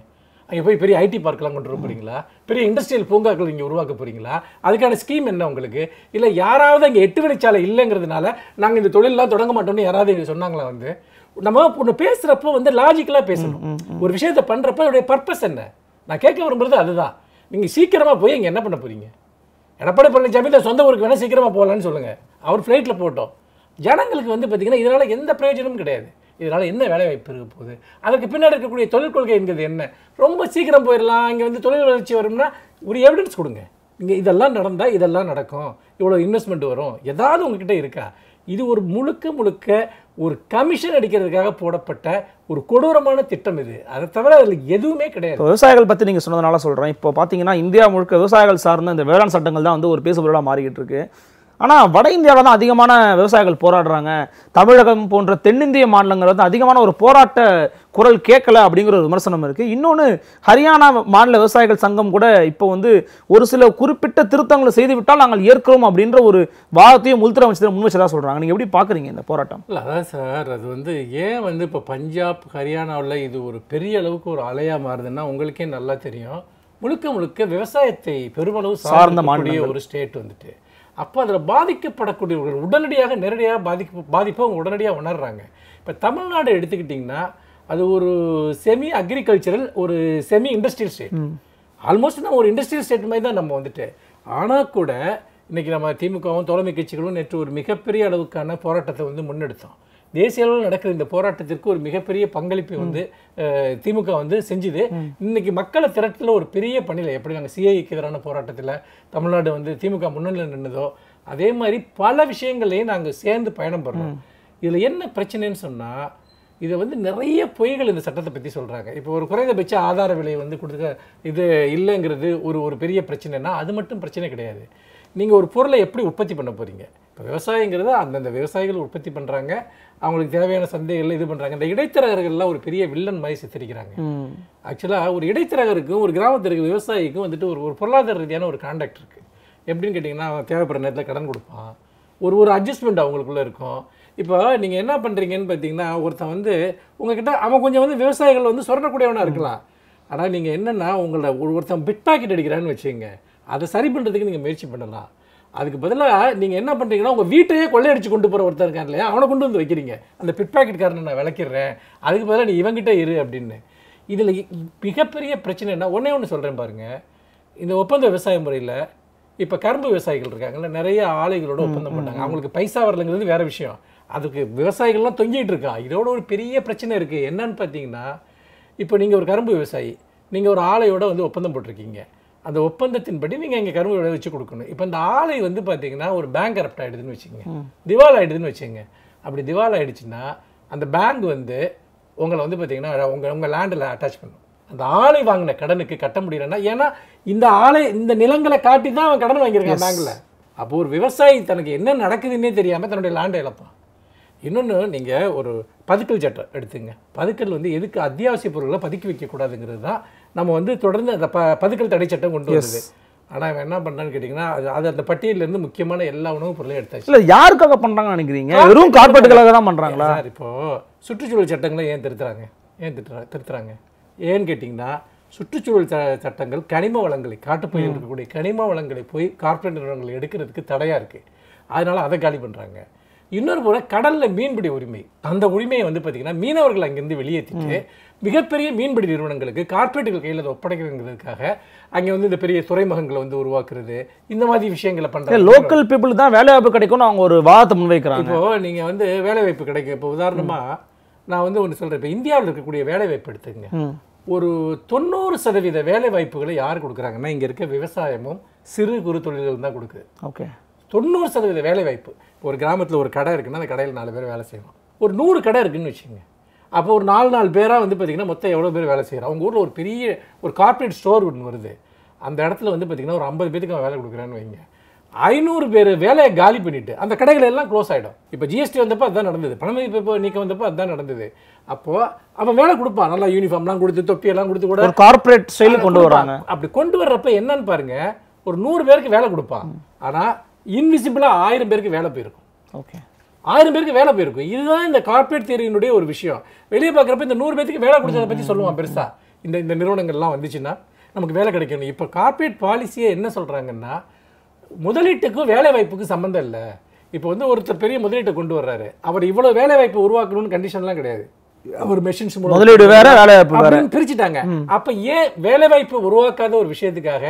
[SPEAKER 2] அங்கே போய் பெரிய ஐடி பார்க்கெலாம் கொண்டு வர போகிறீங்களா பெரிய இண்டஸ்ட்ரியல் பூங்காக்கள் நீங்கள் உருவாக்க போகிறீங்களா அதுக்கான ஸ்கீம் என்ன உங்களுக்கு இல்லை யாராவது அங்கே எட்டு வழிச்சாலை இல்லைங்கிறதுனால நாங்கள் இந்த தொழிலெலாம் தொடங்க மாட்டோம்னு யாராவது சொன்னாங்களா வந்து நம்ம ஒன்று பேசுகிறப்போ வந்து லாஜிக்கலாக பேசணும் ஒரு விஷயத்தை பண்ணுறப்ப என்னுடைய பர்பஸ் என்ன நான் கேட்க விரும்புகிறது அதுதான் நீங்கள் சீக்கிரமாக போய் இங்கே என்ன பண்ண போகிறீங்க எடப்பாடி பழனிசாமி இந்த சொந்த ஊருக்கு வேணால் சீக்கிரமாக போகலான்னு சொல்லுங்கள் அவர் ஃப்ளைட்டில் போட்டோம் ஜனங்களுக்கு வந்து பார்த்திங்கன்னா இதனால் எந்த பிரயோஜனமும் கிடையாது இதனால் என்ன வேலைவாய்ப்பு இருக்க போகுது அதற்கு பின்னாடி இருக்கக்கூடிய தொழில் கொள்கை என்கிறது என்ன ரொம்ப சீக்கிரம் போயிடலாம் இங்கே வந்து தொழில் வளர்ச்சி வரும்னா ஒரு எவிடன்ஸ் கொடுங்க இங்கே இதெல்லாம் நடந்தால் இதெல்லாம் நடக்கும் இவ்வளோ இன்வெஸ்ட்மெண்ட் வரும் ஏதாவது உங்ககிட்ட இருக்கா இது ஒரு முழுக்க முழுக்க ஒரு கமிஷன் அடிக்கிறதுக்காக போடப்பட்ட ஒரு கொடூரமான திட்டம்
[SPEAKER 1] இது அதை தவிர அதில் எதுவுமே கிடையாது விவசாயிகள் பற்றி நீங்கள் சொன்னதுனால சொல்கிறேன் இப்போ பார்த்தீங்கன்னா இந்தியா முழுக்க விவசாயிகள் சார்ந்த இந்த வேளாண் சட்டங்கள் தான் வந்து ஒரு பேசுபொருளாக மாறிக்கிட்டு இருக்குது ஆனால் வட இந்தியாவில் தான் அதிகமான விவசாயிகள் போராடுறாங்க தமிழகம் போன்ற தென்னிந்திய மாநிலங்கள் வந்து அதிகமான ஒரு போராட்ட குரல் கேட்கல அப்படிங்கிற ஒரு விமர்சனம் இருக்குது இன்னொன்று ஹரியானா மாநில விவசாயிகள் சங்கம் கூட இப்போ வந்து ஒரு சில குறிப்பிட்ட திருத்தங்களை செய்துவிட்டால் நாங்கள் ஏற்கிறோம் அப்படின்ற ஒரு வாதத்தையும் உள்துறை அமைச்சர் முன் வச்சதாக சொல்கிறாங்க நீங்கள் எப்படி பார்க்குறீங்க இந்த போராட்டம்
[SPEAKER 2] இல்லை அதான் சார் அது வந்து ஏன் வந்து இப்போ பஞ்சாப் ஹரியானாவில் இது ஒரு பெரிய அளவுக்கு ஒரு அலையாக மாறுதுன்னா உங்களுக்கே நல்லா தெரியும் முழுக்க முழுக்க விவசாயத்தை பெருமளவு சார்ந்த ஒரு ஸ்டேட் வந்துட்டு அப்போ அதில் பாதிக்கப்படக்கூடியவர்கள் உடனடியாக நேரடியாக பாதிக்க பாதிப்பை அவங்க உடனடியாக உணர்கிறாங்க இப்போ தமிழ்நாடு எடுத்துக்கிட்டிங்கன்னா அது ஒரு செமி அக்ரிகல்ச்சரல் ஒரு செமி இண்டஸ்ட்ரியல் ஸ்டேட் ஆல்மோஸ்ட் நம்ம ஒரு இண்டஸ்ட்ரியல் ஸ்டேட் மாதிரி தான் நம்ம வந்துட்டு ஆனால் கூட இன்றைக்கி நம்ம திமுகவும் தலைமை கட்சிகளும் நேற்று ஒரு மிகப்பெரிய அளவுக்கான போராட்டத்தை வந்து முன்னெடுத்தோம் தேசிய அளவில் நடக்கிற இந்த போராட்டத்திற்கு ஒரு மிகப்பெரிய பங்களிப்பை வந்து திமுக வந்து செஞ்சுது இன்னைக்கு மக்களை திரட்டில் ஒரு பெரிய பணியில் எப்படி நாங்கள் சிஐக்கு எதிரான போராட்டத்தில் தமிழ்நாடு வந்து திமுக முன்னணியில் நின்றுதோ அதே மாதிரி பல விஷயங்கள்லையும் நாங்கள் சேர்ந்து பயணம் பண்ணுறோம் இதில் என்ன பிரச்சனைன்னு சொன்னால் இதை வந்து நிறைய பொய்கள் இந்த சட்டத்தை பற்றி சொல்கிறாங்க இப்போ ஒரு குறைந்தபட்ச ஆதார விலை வந்து கொடுக்க இது இல்லைங்கிறது ஒரு ஒரு பெரிய பிரச்சனைனா அது மட்டும் பிரச்சனை கிடையாது நீங்கள் ஒரு பொருளை எப்படி உற்பத்தி பண்ண போகிறீங்க இப்போ விவசாயங்கிறது அந்தந்த விவசாயிகள் உற்பத்தி பண்ணுறாங்க அவங்களுக்கு தேவையான சந்தைகளில் இது பண்ணுறாங்க இந்த இடைத்தரகர்கள்லாம் ஒரு பெரிய வில்லன் மாதிரி சித்தரிக்கிறாங்க ஆக்சுவலாக ஒரு இடைத்தரகருக்கும் ஒரு கிராமத்திற்கு விவசாயிக்கும் வந்துட்டு ஒரு ஒரு பொருளாதார ரீதியான ஒரு கான்டாக்ட் இருக்குது எப்படின்னு கேட்டிங்கன்னா அவன் தேவைப்படுற நேரத்தில் கடன் கொடுப்பான் ஒரு ஒரு அட்ஜஸ்ட்மெண்ட் அவங்களுக்குள்ளே இருக்கும் இப்போ நீங்கள் என்ன பண்ணுறீங்கன்னு பார்த்தீங்கன்னா ஒருத்தன் வந்து உங்ககிட்ட அவன் கொஞ்சம் வந்து விவசாயிகள் வந்து சுரண்டக்கூடியவனாக இருக்கலாம் ஆனால் நீங்கள் என்னென்னா ஒரு ஒருத்தன் பிட் பாக்கெட் அடிக்கிறான்னு வச்சுங்க அதை சரி பண்ணுறதுக்கு நீங்கள் முயற்சி பண்ணலாம் அதுக்கு பதிலாக நீங்கள் என்ன பண்ணுறீங்கன்னா உங்கள் வீட்டையே கொள்ளையடிச்சு கொண்டு போகிற ஒருத்தர் இருக்கார் இல்லையா அவனை கொண்டு வந்து வைக்கிறீங்க அந்த பிட் பாக்கெட்காரனை நான் விளக்கிறேன் அதுக்கு பதிலாக நீ இவங்கிட்ட இரு அப்படின்னு இதில் மிகப்பெரிய பிரச்சனை என்ன ஒன்றே ஒன்று சொல்கிறேன் பாருங்கள் இந்த ஒப்பந்த விவசாய முறையில் இப்போ கரும்பு விவசாயிகள் இருக்காங்கல்ல நிறைய ஆலைகளோட ஒப்பந்தம் பண்ணாங்க அவங்களுக்கு பைசா வரலங்கிறது வேறு விஷயம் அதுக்கு விவசாயிகள்லாம் தொங்கிட்டு இருக்கான் இதோட ஒரு பெரிய பிரச்சனை இருக்குது என்னன்னு பார்த்தீங்கன்னா இப்போ நீங்கள் ஒரு கரும்பு விவசாயி நீங்கள் ஒரு ஆலையோட வந்து ஒப்பந்தம் போட்டிருக்கீங்க அந்த ஒப்பந்தத்தின்படி நீங்கள் இங்கே கரும்பு வச்சு கொடுக்கணும் இப்போ இந்த ஆலை வந்து பார்த்தீங்கன்னா ஒரு பேங்க் கரப்ட் ஆகிடுதுன்னு வச்சுக்கோங்க திவால் ஆகிடுதுன்னு வச்சுக்கோங்க அப்படி திவால் ஆகிடுச்சுன்னா அந்த பேங்க் வந்து உங்களை வந்து பார்த்தீங்கன்னா உங்கள் உங்கள் லேண்டில் அட்டாச் பண்ணும் அந்த ஆலை வாங்கின கடனுக்கு கட்ட முடியலைன்னா ஏன்னா இந்த ஆலை இந்த நிலங்களை காட்டி தான் அவன் கடன் வாங்கியிருக்கான் பேங்கில் அப்போ ஒரு விவசாயி தனக்கு என்ன நடக்குதுன்னே தெரியாமல் தன்னுடைய லேண்டை இழப்பான் இன்னொன்று நீங்கள் ஒரு பதுக்கல் சட்டம் எடுத்துங்க பதுக்கல் வந்து எதுக்கு அத்தியாவசிய பொருள்களை பதுக்கி வைக்கக்கூடாதுங்கிறது தான் நம்ம வந்து தொடர்ந்து அந்த ப பதுக்கல் தடை சட்டம் கொண்டு வருது ஆனால் அவன் என்ன பண்ணுறான்னு கேட்டிங்கன்னா அது அந்த பட்டியலேருந்து முக்கியமான எல்லா உணவுப் பொருளையும் எடுத்தாச்சு இல்லை
[SPEAKER 1] யாருக்காக பண்ணுறாங்கன்னு நினைக்கிறீங்க வெறும் கார்பெட்டுகளாக தான் பண்ணுறாங்களா
[SPEAKER 2] இப்போது சுற்றுச்சூழல் சட்டங்களை ஏன் திருத்துறாங்க ஏன் திருத்துறா திருத்துறாங்க ஏன்னு கேட்டிங்கன்னா சுற்றுச்சூழல் சட்டங்கள் கனிம வளங்களை காட்டுப்பயிர் இருக்கக்கூடிய கனிம வளங்களை போய் கார்ப்பரேட் நிறுவனங்களை எடுக்கிறதுக்கு தடையாக இருக்குது அதனால் அதை காலி பண்ணுறாங்க இன்னொரு போல கடலில் மீன்பிடி உரிமை அந்த உரிமையை வந்து பார்த்திங்கன்னா மீனவர்கள் அங்கேருந்து வெளியேற்றிட்டு மிகப்பெரிய மீன்பிடி நிறுவனங்களுக்கு கார்ப்பரேட்டுகள் கையில் அதை ஒப்படைக்கிறதுக்காக அங்கே வந்து இந்த பெரிய துறைமுகங்களை வந்து உருவாக்குறது இந்த மாதிரி விஷயங்களை பண்ணுறது லோக்கல்
[SPEAKER 1] பீப்புள் தான் வேலை வாய்ப்பு கிடைக்கும்னு அவங்க ஒரு வாதத்தை முன்வைக்கிறாங்க இப்போ
[SPEAKER 2] நீங்கள் வந்து வேலை வாய்ப்பு கிடைக்கும் இப்போ உதாரணமாக நான் வந்து ஒன்று சொல்கிறேன் இப்போ இந்தியாவில் இருக்கக்கூடிய வேலை வாய்ப்பு ஒரு தொண்ணூறு சதவீத வேலை வாய்ப்புகளை யார் கொடுக்குறாங்கன்னா இங்கே இருக்க விவசாயமும் சிறு குறு தொழில்களும் தான் கொடுக்குது ஓகே தொண்ணூறு சதவீத வேலை வாய்ப்பு ஒரு கிராமத்தில் ஒரு கடை இருக்குன்னா அந்த கடையில் நாலு பேர் வேலை செய்யணும் ஒரு நூறு கடை இருக்குன்னு வச்சுக்கோங்க அப்போ ஒரு நாலு நாலு பேராக வந்து பார்த்திங்கன்னா மொத்தம் எவ்வளோ பேர் வேலை செய்கிறோம் அவங்க ஊரில் ஒரு பெரிய ஒரு கார்பரேட் ஸ்டோர் ஒன்று வருது அந்த இடத்துல வந்து பார்த்திங்கன்னா ஒரு ஐம்பது அவன் வேலை கொடுக்குறேன்னு வைங்க ஐநூறு பேர் வேலையை காலி பண்ணிவிட்டு அந்த கடைகள் எல்லாம் க்ளோஸ் ஆகிடும் இப்போ ஜிஎஸ்டி வந்தப்போ அதுதான் நடந்தது பணமதிப்பு நீக்கம் வந்தப்போ அதுதான் நடந்தது அப்போது அவன் வேலை கொடுப்பான் நல்லா யூனிஃபார்ம்லாம் கொடுத்து தொப்பியெல்லாம் கொடுத்து கூட கார்பரேட் செயல் கொண்டு வராங்க அப்படி கொண்டு வர்றப்ப என்னன்னு பாருங்க ஒரு நூறு பேருக்கு வேலை கொடுப்பான் ஆனால் இன்விசிபிளாக ஆயிரம் பேருக்கு வேலை போயிருக்கும் ஓகே ஆயிரம் பேருக்கு வேலை போயிருக்கும் இதுதான் இந்த கார்பரேட் தேர்வினுடைய ஒரு விஷயம் வெளியே பார்க்குறப்ப இந்த நூறு பேருக்கு வேலை கொடுத்ததை பற்றி சொல்லுவான் பெருசாக இந்த இந்த நிறுவனங்கள்லாம் வந்துச்சுன்னா நமக்கு வேலை கிடைக்கணும் இப்போ கார்பரேட் பாலிசியை என்ன சொல்கிறாங்கன்னா முதலீட்டுக்கும் வேலை வாய்ப்புக்கு சம்மந்தம் இல்லை இப்போ வந்து ஒருத்தர் பெரிய முதலீட்டை கொண்டு வர்றாரு அவர் இவ்வளோ வேலை வாய்ப்பு உருவாக்கணும்னு கண்டிஷன்லாம் கிடையாது ஒரு மெஷின்ஸ் முதலீடு வேற வேலை பிரிச்சுட்டாங்க அப்ப ஏன் வேலை வாய்ப்பு உருவாக்காத ஒரு விஷயத்துக்காக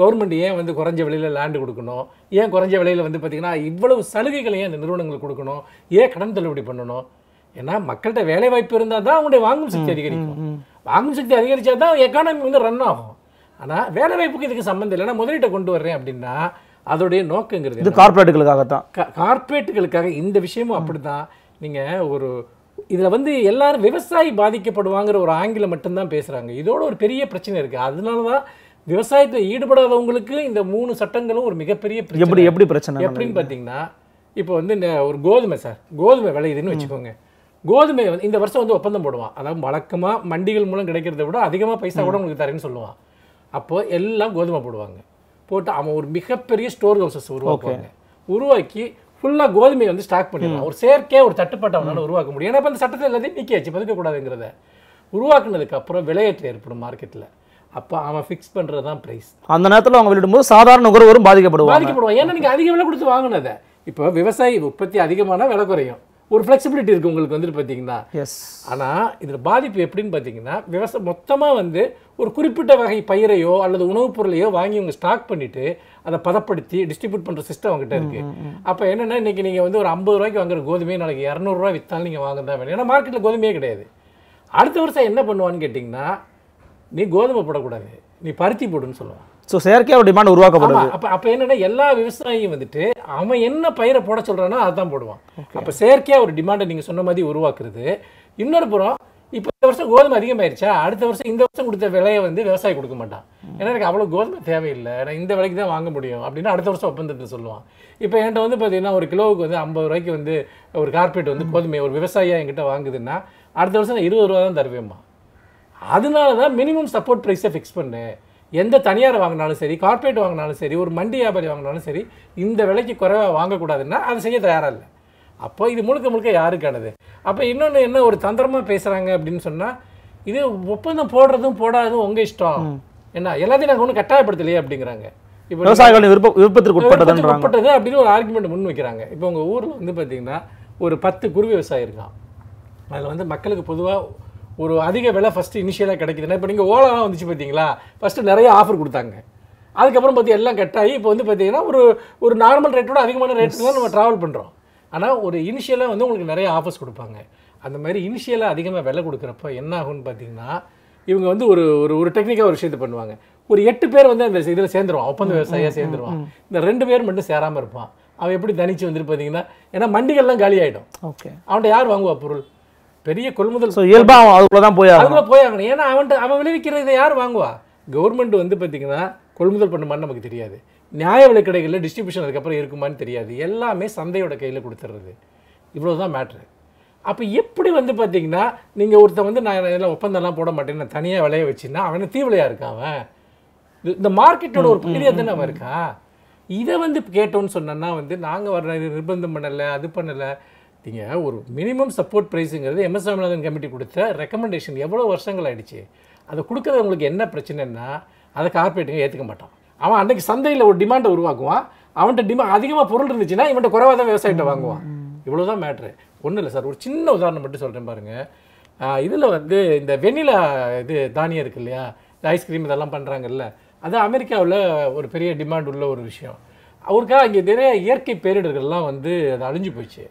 [SPEAKER 2] கவர்மெண்ட் ஏன் வந்து குறைஞ்ச விலையில லேண்டு கொடுக்கணும் ஏன் குறைஞ்ச விலையில வந்து பார்த்தீங்கன்னா இவ்வளவு சலுகைகளை ஏன் இந்த நிறுவனங்களுக்கு கொடுக்கணும் ஏன் கடன் தள்ளுபடி பண்ணணும் ஏன்னா மக்கள்கிட்ட வேலை வாய்ப்பு இருந்தால் தான் அவங்களுடைய வாங்கும் சக்தி அதிகரிக்கும் வாங்கும் சக்தி அதிகரிச்சா தான் எக்கானமி வந்து ரன் ஆகும் ஆனால் வேலை வாய்ப்புக்கு இதுக்கு சம்மந்தம் இல்லைன்னா முதலீட்டை கொண்டு வர்றேன் அப்படின்னா அதோடைய நோக்கங்கிறது இது கார்பரேட்டுகளுக்காக தான் கார்பரேட்டுகளுக்காக இந்த விஷயமும் அப்படி தான் நீங்கள் ஒரு இதில் வந்து எல்லாரும் விவசாயி பாதிக்கப்படுவாங்கிற ஒரு ஆங்கிலம் மட்டும்தான் பேசுகிறாங்க இதோட ஒரு பெரிய பிரச்சனை இருக்குது அதனால தான் விவசாயத்தில் ஈடுபடாதவங்களுக்கு இந்த மூணு சட்டங்களும் ஒரு மிகப்பெரிய எப்படி எப்படி பிரச்சனை எப்படின்னு பார்த்தீங்கன்னா இப்போ வந்து இந்த ஒரு கோதுமை சார் கோதுமை விளையுதுன்னு வச்சுக்கோங்க கோதுமை வந்து இந்த வருஷம் வந்து ஒப்பந்தம் போடுவான் அதாவது வழக்கமாக மண்டிகள் மூலம் கிடைக்கிறத விட அதிகமாக பைசா கூட உங்களுக்கு தரேன்னு சொல்லுவான் அப்போது எல்லாம் கோதுமை போடுவாங்க போட்டு அவன் ஒரு மிகப்பெரிய ஸ்டோர் ஹவுசஸ் உருவாக்குவாங்க உருவாக்கி ஃபுல்லாக கோதுமை வந்து ஸ்டாக் பண்ணிடலாம் ஒரு செயற்கையாக ஒரு தட்டுப்பாட்டை அவனால் உருவாக்க முடியும் ஏன்னா இப்போ அந்த சட்டத்தில் எல்லாத்தையும் நீக்கியாச்சு பதுக்கக்கூடாதுங்கிறத உருவாக்குனதுக்கு அப்புறம் விலையேற்றம் ஏற்படும் மார்க்கெட்டில் அப்போ அவன் ஃபிக்ஸ் பண்ணுறது தான் ப்ரைஸ்
[SPEAKER 1] அந்த நேரத்தில் அவங்க போது சாதாரண நுகர்வோரும் பாதிக்கப்படுவோம் பாதிக்கப்படுவோம்
[SPEAKER 2] ஏன்னா நீங்கள் அதிக விலை கொடுத்து வாங்கினதை இப்போ விவசாயி உற்பத்தி அதிகமான விலை குறையும் ஒரு ஃப்ளெக்சிபிலிட்டி இருக்குது உங்களுக்கு வந்துட்டு பார்த்தீங்கன்னா எஸ் ஆனால் இதில் பாதிப்பு எப்படின்னு பார்த்தீங்கன்னா விவசாயம் மொத்தமாக வந்து ஒரு குறிப்பிட்ட வகை பயிரையோ அல்லது உணவுப் பொருளையோ வாங்கி உங்கள் ஸ்டாக் பண்ணிவிட்டு அதை பதப்படுத்தி டிஸ்ட்ரிபியூட் பண்ணுற சிஸ்டம் அவங்ககிட்ட இருக்குது அப்போ என்னென்னா இன்றைக்கி நீங்கள் வந்து ஒரு ஐம்பது ரூபாய்க்கு வாங்குற கோதுமையை நாளைக்கு இரநூறுவா விற்றாலும் நீங்கள் வாங்க தான் வேணும் ஏன்னா மார்க்கெட்டில் கோதுமையே கிடையாது அடுத்த வருஷம் என்ன பண்ணுவான்னு கேட்டிங்கன்னா நீ கோதுமை போடக்கூடாது நீ பருத்தி போடுன்னு சொல்லுவான்
[SPEAKER 1] ஸோ செயற்கையாக டிமாண்ட் உருவாக்கப்படுது அப்போ
[SPEAKER 2] அப்போ என்னன்னா எல்லா விவசாயியும் வந்துட்டு அவன் என்ன பயிரை போட சொல்கிறானோ அதுதான் போடுவான் அப்போ செயற்கையாக ஒரு டிமாண்டை நீங்கள் சொன்ன மாதிரி உருவாக்குறது இன்னொரு புறம் இப்போ இந்த வருஷம் கோதுமை அதிகமாயிருச்சா அடுத்த வருஷம் இந்த வருஷம் கொடுத்த விலையை வந்து விவசாயி கொடுக்க மாட்டான் ஏன்னா எனக்கு அவ்வளோ கோதுமை தேவையில்லை நான் இந்த விலைக்கு தான் வாங்க முடியும் அப்படின்னு அடுத்த வருஷம் ஒப்பந்தத்தை சொல்லுவான் இப்போ என்கிட்ட வந்து பார்த்தீங்கன்னா ஒரு கிலோவுக்கு வந்து ஐம்பது ரூபாய்க்கு வந்து ஒரு கார்பரேட் வந்து கோதுமை ஒரு விவசாயியாக என்கிட்ட வாங்குதுன்னா அடுத்த வருஷம் நான் இருபது ரூபா தான் தருவேம்மா அதனால தான் மினிமம் சப்போர்ட் ப்ரைஸை ஃபிக்ஸ் பண்ணேன் எந்த தனியார் வாங்கினாலும் சரி கார்ப்பரேட் வாங்கினாலும் சரி ஒரு மண்டி வியாபாரி வாங்கினாலும் சரி இந்த விலைக்கு குறைவாக வாங்கக்கூடாதுன்னா அது செய்ய தயாராக இல்லை அப்போ இது முழுக்க முழுக்க யாருக்கானது அப்போ இன்னொன்று என்ன ஒரு தந்திரமாக பேசுகிறாங்க அப்படின்னு சொன்னால் இது ஒப்பந்தம் போடுறதும் போடாததும் உங்கள் இஷ்டம் என்ன எல்லாத்தையும் நாங்கள் ஒன்றும் கட்டாயப்படுத்தலையே அப்படிங்கிறாங்க இப்போ விவசாயிகள் விருப்ப விருப்பத்திற்கு உட்பட்டது உட்பட்டது அப்படின்னு ஒரு ஆர்குமெண்ட் முன் வைக்கிறாங்க இப்போ உங்கள் ஊரில் வந்து பார்த்தீங்கன்னா ஒரு பத்து குருவி விவசாயி இருக்கான் அதில் வந்து மக்களுக்கு பொதுவாக ஒரு அதிக விலை ஃபஸ்ட்டு இனிஷியலாக கிடைக்குதுன்னா இப்போ நீங்கள் ஓலாலாம் வந்துச்சு பார்த்தீங்களா ஃபஸ்ட்டு நிறைய ஆஃபர் கொடுத்தாங்க அதுக்கப்புறம் பார்த்து எல்லாம் கட்டாகி இப்போ வந்து பார்த்தீங்கன்னா ஒரு ஒரு நார்மல் ரேட்டோட அதிகமான ரேட்டு தான் நம்ம ட்ராவல் பண்ணுறோம் ஆனால் ஒரு இனிஷியலாக வந்து உங்களுக்கு நிறைய ஆஃபர்ஸ் கொடுப்பாங்க அந்த மாதிரி இனிஷியலாக அதிகமாக விலை கொடுக்குறப்ப என்ன ஆகும்னு பார்த்தீங்கன்னா இவங்க வந்து ஒரு ஒரு ஒரு டெக்னிக்காக ஒரு விஷயத்தை பண்ணுவாங்க ஒரு எட்டு பேர் வந்து அந்த இதில் சேர்ந்துருவான் ஒப்பந்த விவசாயியாக சேர்ந்துருவான் இந்த ரெண்டு பேர் மட்டும் சேராமல் இருப்பான் அவன் எப்படி தனிச்சு வந்துட்டு பார்த்தீங்கன்னா ஏன்னா மண்டிகள்லாம் காலி ஆகிடும் ஓகே அவன்கிட்ட யார் வாங்குவா பொருள் பெரிய கொள்முதல் ஸோ இயல்பாக அவன்
[SPEAKER 1] அதுக்குள்ளே தான் போய் அதுக்குள்ளே
[SPEAKER 2] போய் ஏன்னா அவன்ட்டு அவன் விளைவிக்கிறத யார் வாங்குவா கவர்மெண்ட் வந்து பார்த்தீங்கன்னா கொள்முதல் பண்ணுமான்னு நமக்கு தெரியாது நியாய விலைக்கடைகளில் டிஸ்ட்ரிபியூஷன் அதுக்கப்புறம் இருக்குமான்னு தெரியாது எல்லாமே சந்தையோட கையில் கொடுத்துட்றது இவ்வளோ தான் மேட்ரு அப்போ எப்படி வந்து பார்த்தீங்கன்னா நீங்கள் ஒருத்தன் வந்து நான் இதில் ஒப்பந்தம்லாம் போட மாட்டேன் நான் தனியாக விளைய வச்சுன்னா அவனை தீவிலையாக இருக்கான் அவன் இந்த மார்க்கெட்டோட ஒரு பகுதியாக தானே அவன் இருக்கான் இதை வந்து கேட்டோன்னு சொன்னோன்னா வந்து நாங்கள் வர நிர்பந்தம் பண்ணலை அது பண்ணலை நீங்கள் ஒரு மினிமம் சப்போர்ட் ப்ரைஸுங்கிறது எம்எஸ் சாமிநாதன் கமிட்டி கொடுத்த ரெக்கமெண்டேஷன் எவ்வளோ வருஷங்கள் ஆகிடுச்சு அதை கொடுக்குறது உங்களுக்கு என்ன பிரச்சனைன்னா அதை கார்பரேட்டுங்க ஏற்றுக்க மாட்டான் அவன் அன்னைக்கு சந்தையில் ஒரு டிமாண்டை உருவாக்குவான் அவன்கிட்ட டிமாண்ட் அதிகமாக பொருள் இருந்துச்சுன்னா இவன்கிட்ட குறைவாக தான் விவசாயிகிட்ட வாங்குவான் இவ்வளோ தான் மேட்ரு ஒன்றும் இல்லை சார் ஒரு சின்ன உதாரணம் மட்டும் சொல்கிறேன் பாருங்கள் இதில் வந்து இந்த வெண்ணிலா இது தானியம் இருக்குது இல்லையா இந்த ஐஸ்கிரீம் இதெல்லாம் பண்ணுறாங்கல்ல அது அமெரிக்காவில் ஒரு பெரிய டிமாண்ட் உள்ள ஒரு விஷயம் அவருக்காக இங்கே நிறைய இயற்கை பேரிடர்கள்லாம் வந்து அது அழிஞ்சு போச்சு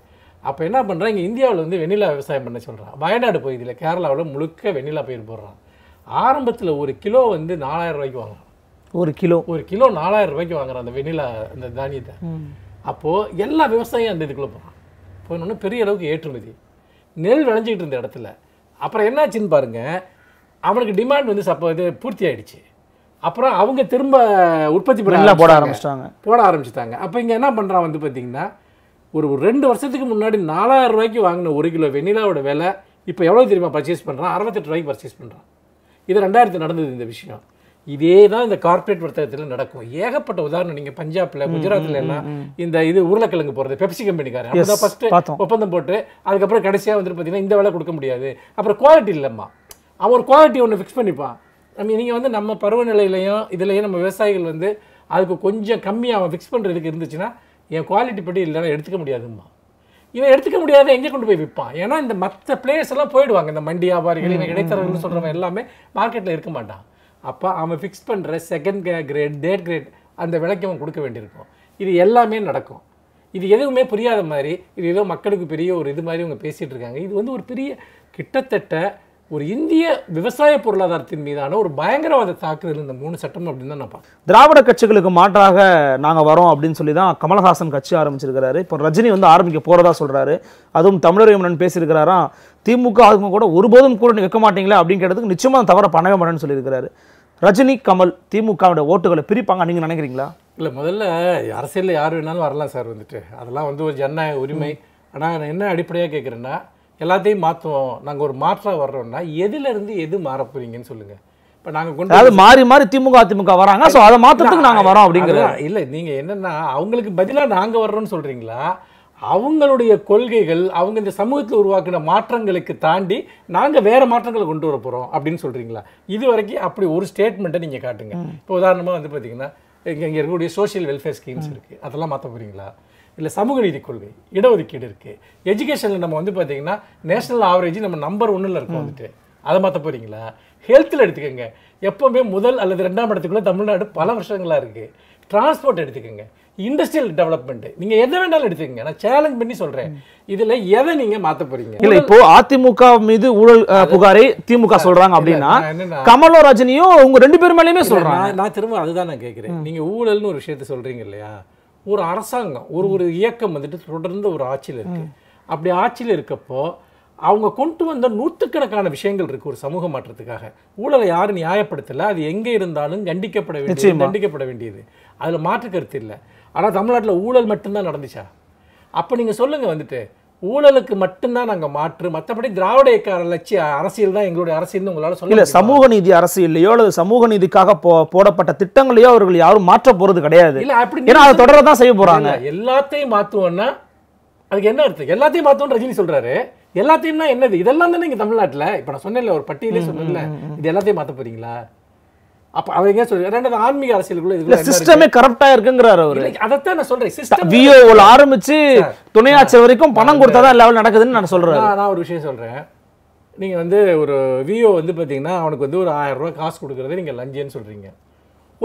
[SPEAKER 2] அப்போ என்ன பண்ணுறான் இங்கே இந்தியாவில் வந்து வெண்ணிலா விவசாயம் பண்ண சொல்கிறான் வயநாடு பகுதியில் கேரளாவில் முழுக்க வெண்ணிலா பயிர் போடுறான் ஆரம்பத்தில் ஒரு கிலோ வந்து நாலாயிரம் ரூபாய்க்கு வாங்குறான் ஒரு கிலோ ஒரு கிலோ நாலாயிரம் ரூபாய்க்கு வாங்குறான் அந்த வெண்ணிலா அந்த தானியத்தை அப்போது எல்லா விவசாயியும் அந்த இதுக்குள்ளே போகிறான் போனோன்னா பெரிய அளவுக்கு ஏற்றுமதி நெல் விளைஞ்சிக்கிட்டு இருந்த இடத்துல அப்புறம் என்னாச்சுன்னு பாருங்கள் அவனுக்கு டிமாண்ட் வந்து சப்போ இது பூர்த்தி ஆகிடுச்சு அப்புறம் அவங்க திரும்ப உற்பத்தி பண்ண போட ஆரம்பிச்சிட்டாங்க போட ஆரம்பிச்சிட்டாங்க அப்போ இங்கே என்ன பண்ணுறான் வந்து பார்த்தீங்கன்னா ஒரு ரெண்டு வருஷத்துக்கு முன்னாடி நாலாயிரம் ரூபாய்க்கு வாங்கின ஒரு கிலோ வெண்ணிலாவோட விலை இப்போ எவ்வளோ தெரியுமா பர்ச்சேஸ் பண்ணுறான் அறுபத்தெட்டு ரூபாய்க்கு பர்ச்சேஸ் பண்ணுறான் இது ரெண்டாயிரத்து நடந்தது இந்த விஷயம் இதே தான் இந்த கார்ப்பரேட் வர்த்தகத்தில் நடக்கும் ஏகப்பட்ட உதாரணம் நீங்கள் பஞ்சாப்ல குஜராத்தில் எல்லாம் இந்த இது உருளைக்கிழங்கு போகிறது பெப்சி கம்பெனிக்காரன் அப்பதான் ஃபஸ்ட்டு ஒப்பந்தம் போட்டு அதுக்கப்புறம் கடைசியாக வந்துட்டு பார்த்தீங்கன்னா இந்த விலை கொடுக்க முடியாது அப்புறம் குவாலிட்டி இல்லைம்மா அவன் ஒரு குவாலிட்டி ஒன்று ஃபிக்ஸ் பண்ணிப்பான் நம்ம நீங்கள் வந்து நம்ம பருவநிலையிலையும் இதுலேயும் நம்ம விவசாயிகள் வந்து அதுக்கு கொஞ்சம் கம்மியாக அவன் ஃபிக்ஸ் பண்ணுறதுக்கு இருந்துச்சுன்னா என் குவாலிட்டி படி இல்லைனா எடுத்துக்க முடியாதும்மா இவன் எடுத்துக்க முடியாத எங்கே கொண்டு போய் விற்பான் ஏன்னா இந்த மற்ற பிளேயர்ஸ் எல்லாம் போயிடுவாங்க இந்த மண்டி வியாபாரிகள் இவன் இடைத்தரகர்கள் சொல்கிறவன் எல்லாமே மார்க்கெட்டில் இருக்க மாட்டான் அப்போ அவன் ஃபிக்ஸ் பண்ணுற செகண்ட் கிரேட் தேர்ட் கிரேட் அந்த விலைக்கு அவன் கொடுக்க வேண்டியிருக்கும் இது எல்லாமே நடக்கும் இது எதுவுமே புரியாத மாதிரி இது ஏதோ மக்களுக்கு பெரிய ஒரு இது மாதிரி அவங்க பேசிகிட்டு இருக்காங்க இது வந்து ஒரு பெரிய கிட்டத்தட்ட ஒரு இந்திய விவசாய பொருளாதாரத்தின் மீதான ஒரு பயங்கரவாத தாக்குதல் இந்த மூணு சட்டம் அப்படின்னு தான் நான் பார்க்கணும்
[SPEAKER 1] திராவிட கட்சிகளுக்கு மாற்றாக நாங்கள் வரோம் அப்படின்னு சொல்லி தான் கமல்ஹாசன் கட்சி ஆரம்பிச்சிருக்கிறாரு இப்போ ரஜினி வந்து ஆரம்பிக்க போகிறதா சொல்கிறாரு அதுவும் தமிழர் மன்னன் பேசியிருக்கிறாராம் திமுக அதுக்கும் கூட ஒருபோதும் கூட வைக்க மாட்டீங்களா அப்படின்னு கேட்டதுக்கு நிச்சயமாக தவற பண்ணவே மாட்டேன்னு சொல்லியிருக்கிறாரு ரஜினி கமல் திமுகவுடைய ஓட்டுகளை பிரிப்பாங்க நீங்கள் நினைக்கிறீங்களா
[SPEAKER 2] இல்லை முதல்ல அரசியலில் யார் வேணாலும் வரலாம் சார் வந்துட்டு அதெல்லாம் வந்து ஒரு ஜனநாயக உரிமை ஆனால் நான் என்ன அடிப்படையாக கேட்குறேன்னா எல்லாத்தையும் மாற்றுவோம் நாங்கள் ஒரு மாற்றாக வர்றோம்னா எதுலேருந்து எது மாற போகிறீங்கன்னு சொல்லுங்கள் இப்போ நாங்கள் கொண்டு அதாவது மாறி
[SPEAKER 1] மாறி திமுக அதிமுக வராங்க ஸோ அதை மாற்றத்துக்கு நாங்கள் வரோம் அப்படிங்கிறது
[SPEAKER 2] இல்லை நீங்கள் என்னென்னா அவங்களுக்கு பதிலாக நாங்கள் வர்றோம்னு சொல்கிறீங்களா அவங்களுடைய கொள்கைகள் அவங்க இந்த சமூகத்தில் உருவாக்கின மாற்றங்களுக்கு தாண்டி நாங்கள் வேறு மாற்றங்களை கொண்டு வர போகிறோம் அப்படின்னு சொல்கிறீங்களா இது வரைக்கும் அப்படி ஒரு ஸ்டேட்மெண்ட்டை நீங்கள் காட்டுங்க இப்போ உதாரணமாக வந்து பார்த்தீங்கன்னா இங்கே இங்கே இருக்கக்கூடிய சோஷியல் வெல்ஃபேர் ஸ்கீம்ஸ் இருக்குது அதெல்லாம் மாற்ற போகிறீங்களா இல்லை சமூக நீதி கொள்கை இடஒதுக்கீடு இருக்குது எஜுகேஷனில் நம்ம வந்து பார்த்திங்கன்னா நேஷனல் ஆவரேஜ் நம்ம நம்பர் ஒன்றில் இருக்கும் வந்துட்டு அதை மாற்ற போகிறீங்களா ஹெல்த்தில் எடுத்துக்கோங்க எப்போவுமே முதல் அல்லது ரெண்டாம் இடத்துக்குள்ளே தமிழ்நாடு பல வருஷங்களாக இருக்குது டிரான்ஸ்போர்ட் எடுத்துக்கோங்க இண்டஸ்ட்ரியல் டெவலப்மெண்ட் நீங்க எதை வேணாலும் எடுத்துக்கங்க நான் சேலஞ்ச் பண்ணி சொல்றேன் இதுல எதை நீங்க மாத்த போறீங்க இல்ல இப்போ
[SPEAKER 1] அதிமுக மீது ஊழல் புகாரை திமுக சொல்றாங்க அப்படின்னா கமலோ ரஜினியும் உங்க ரெண்டு பேர் மேலயுமே சொல்றாங்க
[SPEAKER 2] நான் திரும்ப அதுதான் நான் கேட்குறேன் நீங்க ஊழல்னு ஒரு விஷயத்த சொல்றீங்க இல்லையா ஒரு அரசாங்கம் ஒரு ஒரு இயக்கம் வந்துட்டு தொடர்ந்து ஒரு ஆட்சியில் இருக்குது அப்படி ஆட்சியில் இருக்கப்போ அவங்க கொண்டு வந்த நூற்றுக்கணக்கான விஷயங்கள் இருக்குது ஒரு சமூக மாற்றத்துக்காக ஊழலை யாரும் நியாயப்படுத்தலை அது எங்கே இருந்தாலும் கண்டிக்கப்பட வேண்டியது கண்டிக்கப்பட வேண்டியது அதில் மாற்று கருத்து இல்லை ஆனால் தமிழ்நாட்டில் ஊழல் மட்டும்தான் நடந்துச்சா அப்போ நீங்கள் சொல்லுங்கள் வந்துட்டு ஊழலுக்கு மட்டும்தான் நாங்கள் மாற்று மற்றபடி திராவிட இயக்க லட்சிய அரசியல் தான் எங்களுடைய அரசியல்னு உங்களால் சொல்ல இல்லை
[SPEAKER 1] சமூக நீதி அரசியலையோ அல்லது சமூக நீதிக்காக போ போடப்பட்ட திட்டங்களையோ அவர்கள் யாரும் மாற்ற போகிறது கிடையாது இல்லை அப்படி ஏன்னா அதை தொடர தான் செய்ய போகிறாங்க
[SPEAKER 2] எல்லாத்தையும் மாற்றுவோம்னா அதுக்கு என்ன அர்த்தம் எல்லாத்தையும் மாற்றோம்னு ரஜினி சொல்கிறாரு எல்லாத்தையும்னா என்னது இதெல்லாம் தானே இங்கே தமிழ்நாட்டில் இப்போ நான் சொன்னேன்ல ஒரு பட்டியலே சொன்னேன்ல
[SPEAKER 1] இது எல்லாத்தையும் மாற்ற போகிறீங்களா
[SPEAKER 2] அப்போ அவங்க சொல்ற ரெண்டாவது ஆன்மீக அரசியலுக்குள்ள இதுல சிஸ்டமே
[SPEAKER 1] கரெக்டா இருக்குங்கிறாரு அவரு
[SPEAKER 2] அதைத்தான் நான் சொல்றேன் சிஸ்டம் விஓவில் ஆரம்பிச்சு
[SPEAKER 1] துணையாச்சர் வரைக்கும் பணம் கொடுத்தா தான் லெவல் நடக்குதுன்னு நான் சொல்றேன்
[SPEAKER 2] நான் ஒரு விஷயம் சொல்றேன் நீங்க வந்து ஒரு விஓ வந்து பாத்தீங்கன்னா அவனுக்கு வந்து ஒரு ஆயிரம் ரூபாய் காசு கொடுக்கறதே நீங்க லஞ்சம்னு சொல்றீங்க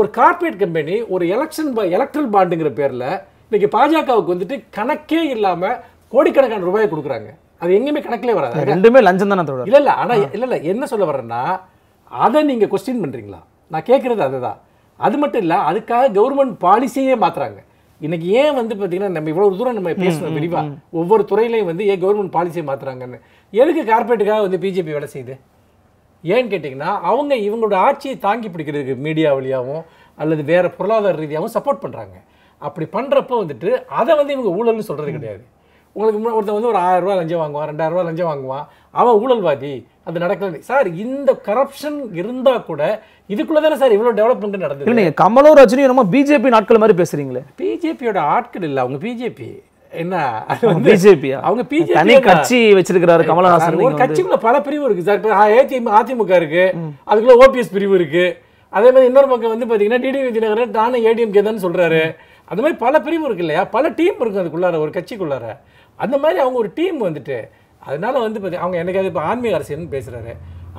[SPEAKER 2] ஒரு கார்பரேட் கம்பெனி ஒரு எலெக்ஷன் எலக்ட்ரல் பாண்டுங்கிற பேர்ல இன்னைக்கு பாஜகவுக்கு வந்துட்டு கணக்கே இல்லாம கோடிக்கணக்கான ரூபாயை கொடுக்குறாங்க அது எங்கேயுமே கணக்கிலே வராது ரெண்டுமே
[SPEAKER 1] லஞ்சம் தானே இல்ல
[SPEAKER 2] இல்ல ஆனா இல்ல இல்ல என்ன சொல்ல வர்றேன்னா அதை நீங்க கொஸ்டின் பண்றீங்களா நான் கேட்குறது அதுதான் அது மட்டும் இல்லை அதுக்காக கவர்மெண்ட் பாலிசியே மாற்றுறாங்க இன்னைக்கு ஏன் வந்து பார்த்தீங்கன்னா நம்ம இவ்வளோ தூரம் நம்ம பேசணும் விரிவாக ஒவ்வொரு துறையிலையும் வந்து ஏன் கவர்மெண்ட் பாலிசியை மாற்றுறாங்கன்னு எதுக்கு கார்பரேட்டுக்காக வந்து பிஜேபி வேலை செய்யுது ஏன்னு கேட்டிங்கன்னா அவங்க இவங்களோட ஆட்சியை தாங்கி பிடிக்கிறதுக்கு மீடியா வழியாகவும் அல்லது வேறு பொருளாதார ரீதியாகவும் சப்போர்ட் பண்ணுறாங்க அப்படி பண்ணுறப்போ வந்துட்டு அதை வந்து இவங்க ஊழல்னு சொல்கிறது கிடையாது உங்களுக்கு ஒருத்தர் வந்து ஒரு ஆயிரம் ரூபா லஞ்சம் வாங்குவான் ரெண்டாயிரரூவா லஞ்சம் வாங்குவான் அவன் ஊழல்வாதி அது நடக்கலை சார் இந்த கரப்ஷன் இருந்தா கூட இதுக்குள்ள தானே சார் இவ்வளோ டெவலப்மெண்ட் நடந்தது இல்லை நீங்கள் கமலோ
[SPEAKER 1] ரஜினியும் நம்ம பிஜேபி நாட்கள் மாதிரி பேசுறீங்களே
[SPEAKER 2] பிஜேபியோட ஆட்கள் இல்லை அவங்க பிஜேபி என்ன பிஜேபி அவங்க பிஜேபி தனி கட்சி
[SPEAKER 1] வச்சிருக்கிறாரு கமலஹாசன் ஒரு கட்சிக்குள்ள
[SPEAKER 2] பல பிரிவு இருக்கு சார் ஏடிஎம் அதிமுக இருக்கு அதுக்குள்ள ஓபிஎஸ் பிரிவு இருக்கு அதே மாதிரி இன்னொரு பக்கம் வந்து பார்த்தீங்கன்னா டிடிவி தினகரன் நானும் ஏடிஎம்கே தான் சொல்றாரு அந்த மாதிரி பல பிரிவு இருக்கு இல்லையா பல டீம் இருக்கும் அதுக்குள்ளார ஒரு கட்சிக்குள்ளார அந்த மாதிரி அவங்க ஒரு டீம் வந்துட்டு அதனால வந்து பார்த்தி அவங்க என்னைக்காவது இப்போ ஆன்மீக அரசியல்னு பேசுகிறாரு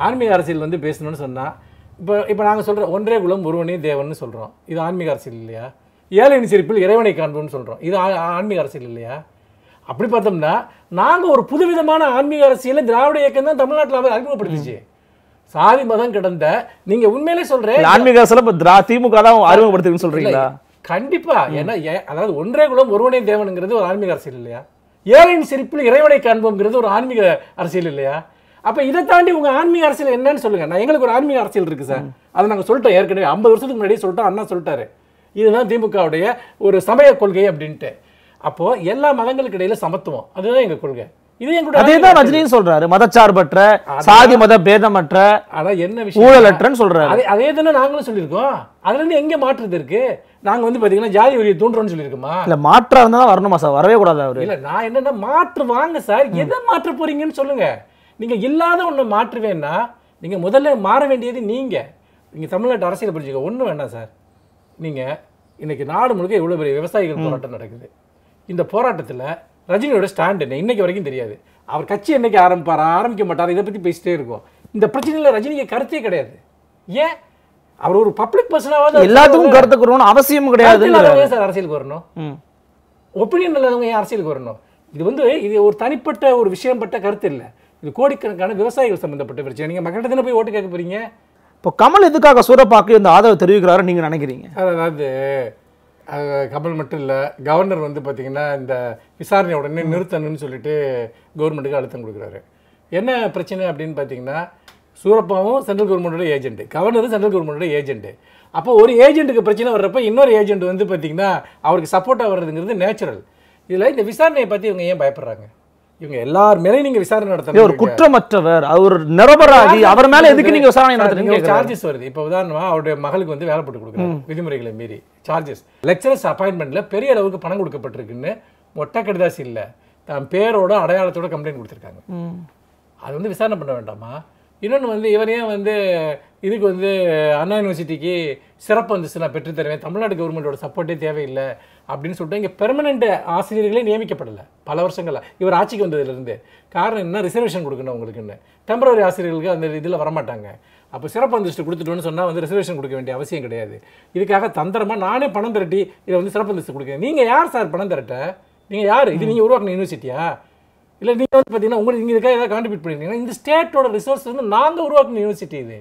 [SPEAKER 2] ஆன்மீக அரசியல் வந்து பேசணும்னு சொன்னால் இப்போ இப்போ நாங்கள் சொல்கிறோம் ஒன்றே குலம் ஒருவனே தேவன் சொல்கிறோம் இது ஆன்மீக அரசியல் இல்லையா ஏழை சிரிப்பில் இறைவனை காண்போம்னு சொல்கிறோம் இது ஆன்மீக அரசியல் இல்லையா அப்படி பார்த்தோம்னா நாங்கள் ஒரு புதுவிதமான ஆன்மீக அரசியலை திராவிட இயக்கம் தான் தமிழ்நாட்டில் அறிமுகப்படுத்துச்சு சாதி மதம் கிடந்த நீங்கள் உண்மையிலே சொல்கிறேன் ஆன்மீக
[SPEAKER 1] அரசியல் இப்போ திமுக தான் அறிமுகப்படுத்துன்னு சொல்கிறீங்களா
[SPEAKER 2] கண்டிப்பாக ஏன்னா அதாவது ஒன்றே குலம் ஒருவனே தேவனுங்கிறது ஒரு ஆன்மீக அரசியல் இல்லையா ஏழையின் சிரிப்பில் இறைவனை காண்போங்கிறது ஒரு ஆன்மீக அரசியல் இல்லையா அப்போ இதை தாண்டி உங்கள் ஆன்மீக அரசியல் என்னன்னு சொல்லுங்க நான் எங்களுக்கு ஒரு ஆன்மீக அரசியல் இருக்கு சார் அதை நாங்கள் சொல்லிட்டோம் ஏற்கனவே ஐம்பது வருஷத்துக்கு முன்னாடி சொல்லிட்டோம் அண்ணா சொல்லிட்டாரு இதுதான் திமுகவுடைய ஒரு சமய கொள்கை அப்படின்ட்டு அப்போது எல்லா மதங்களுக்கு இடையில சமத்துவம் அதுதான் எங்கள் கொள்கை இது ரஜினியும்
[SPEAKER 1] சொல்றாரு மதச்சார்பற்ற சாதி மத பேதமற்ற
[SPEAKER 2] அதான் என்ன அதே தானே நாங்களும் சொல்லியிருக்கோம் அதுல இருந்து எங்க மாற்றுது இருக்கு நாங்கள் வந்து பார்த்தீங்கன்னா ஜாதி வரியை தூண்டுறோம்னு சொல்லியிருக்கோமா இல்லை
[SPEAKER 1] மாற்றாக இருந்தால் தான் வரணுமா சார் வரவே கூடாது அவர் இல்லை
[SPEAKER 2] நான் என்னென்ன மாற்று வாங்க சார் எதை மாற்ற போகிறீங்கன்னு சொல்லுங்கள் நீங்கள் இல்லாத ஒன்று மாற்றுவேன்னா நீங்கள் முதல்ல மாற வேண்டியது நீங்கள் நீங்கள் தமிழ்நாட்டு அரசியல் புரிஞ்சுக்க ஒன்றும் வேண்டாம் சார் நீங்கள் இன்றைக்கி நாடு முழுக்க இவ்வளோ பெரிய விவசாயிகள் போராட்டம் நடக்குது இந்த போராட்டத்தில் ரஜினியோட ஸ்டாண்ட் என்ன இன்றைக்கு வரைக்கும் தெரியாது அவர் கட்சி என்றைக்கு ஆரம்பிப்பார் ஆரம்பிக்க மாட்டார் இதை பற்றி பேசிட்டே இருக்கும் இந்த பிரச்சனையில் ரஜினிக்கு கருத்தே கிடையாது ஏன் அவர் ஒரு பப்ளிக் பர்சனாவது எல்லாத்துக்கும் கருத்து கூறணும் அவசியம் கிடையாது சார் அரசியலுக்கு வரணும் ஒப்பீனியன் இல்லாதவங்க ஏன் அரசியலுக்கு வரணும் இது வந்து இது ஒரு தனிப்பட்ட ஒரு விஷயம் பட்ட கருத்து இல்லை இது கோடிக்கணக்கான விவசாயிகள் சம்பந்தப்பட்ட பிரச்சனை நீங்கள் மக்கள் தானே போய் ஓட்டு கேட்க போகிறீங்க
[SPEAKER 1] இப்போ கமல் எதுக்காக சூரப்பாக்கு இந்த ஆதரவு தெரிவிக்கிறாரு நீங்கள் நினைக்கிறீங்க
[SPEAKER 2] அதாவது கமல் மட்டும் இல்லை கவர்னர் வந்து பார்த்தீங்கன்னா இந்த விசாரணை உடனே நிறுத்தணும்னு சொல்லிட்டு கவர்மெண்ட்டுக்கு அழுத்தம் கொடுக்குறாரு என்ன பிரச்சனை அப்படின்னு பார்த்தீங்கன்னா சூரப்பாவும் சென்ட்ரல் கவர்மெண்டோட ஏஜென்ட் கவர்னரும் சென்ட்ரல் கவர்மெண்டோட ஏஜென்ட் அப்போ ஒரு ஏஜென்ட்டுக்கு பிரச்சனை வர்றப்ப இன்னொரு ஏஜென்ட் வந்து பார்த்திங்கன்னா அவருக்கு சப்போர்ட்டாக வர்றதுங்கிறது நேச்சுரல் இதில் இந்த விசாரணையை பற்றி இவங்க ஏன் பயப்படுறாங்க இவங்க எல்லார் மேலேயும் நீங்கள் விசாரணை நடத்தணும் ஒரு குற்றமற்றவர் அவர் நிரபராதி அவர் மேலே எதுக்கு நீங்கள் விசாரணை நடத்துறீங்க சார்ஜஸ் வருது இப்போ உதாரணமாக அவருடைய மகளுக்கு வந்து வேலை போட்டு கொடுக்குறாங்க விதிமுறைகளை மீறி சார்ஜஸ் லெக்சரர்ஸ் அப்பாயின்மெண்ட்டில் பெரிய அளவுக்கு பணம் கொடுக்கப்பட்டிருக்குன்னு மொட்டை கடிதாசி இல்லை தான் பேரோட அடையாளத்தோட கம்ப்ளைண்ட் கொடுத்துருக்காங்க அது வந்து விசாரணை பண்ண வேண்டாமா இன்னொன்று வந்து இவரையே வந்து இதுக்கு வந்து அண்ணா யூனிவர்சிட்டிக்கு சிறப்பு வந்துச்சு நான் பெற்றுத்தருவேன் தமிழ்நாடு கவர்மெண்ட்டோட சப்போர்ட்டே தேவையில்லை அப்படின்னு சொல்லிட்டு இங்கே பெர்மனெண்ட் ஆசிரியர்களே நியமிக்கப்படலை பல வருஷங்களில் இவர் ஆட்சிக்கு வந்ததுலேருந்து காரணம் என்ன ரிசர்வேஷன் கொடுக்கணும் உங்களுக்குன்னு டெம்பரவரி ஆசிரியர்களுக்கு அந்த இதில் வரமாட்டாங்க அப்போ சிறப்பு அந்தஸ்து கொடுத்துட்டோன்னு சொன்னால் வந்து ரிசர்வேஷன் கொடுக்க வேண்டிய அவசியம் கிடையாது இதுக்காக தந்திரமாக நானே பணம் திரட்டி இதை வந்து சிறப்பு அந்தஸ்து கொடுக்குறேன் நீங்கள் யார் சார் பணம் திரட்ட நீங்கள் யார் இது நீங்கள் உருவாக்கின யூனிவர்சிட்டியா இல்லை நீங்கள் வந்து பார்த்தீங்கன்னா உங்களுக்கு இங்கே இருக்கா ஏதாவது கான்ட்ரிபியூட் பண்ணியிருக்கீங்க இந்த ஸ்டேட்டோட ரிசோர்ஸ் வந்து நாங்கள் உருவாக்கின யூனிவர்சிட்டி இது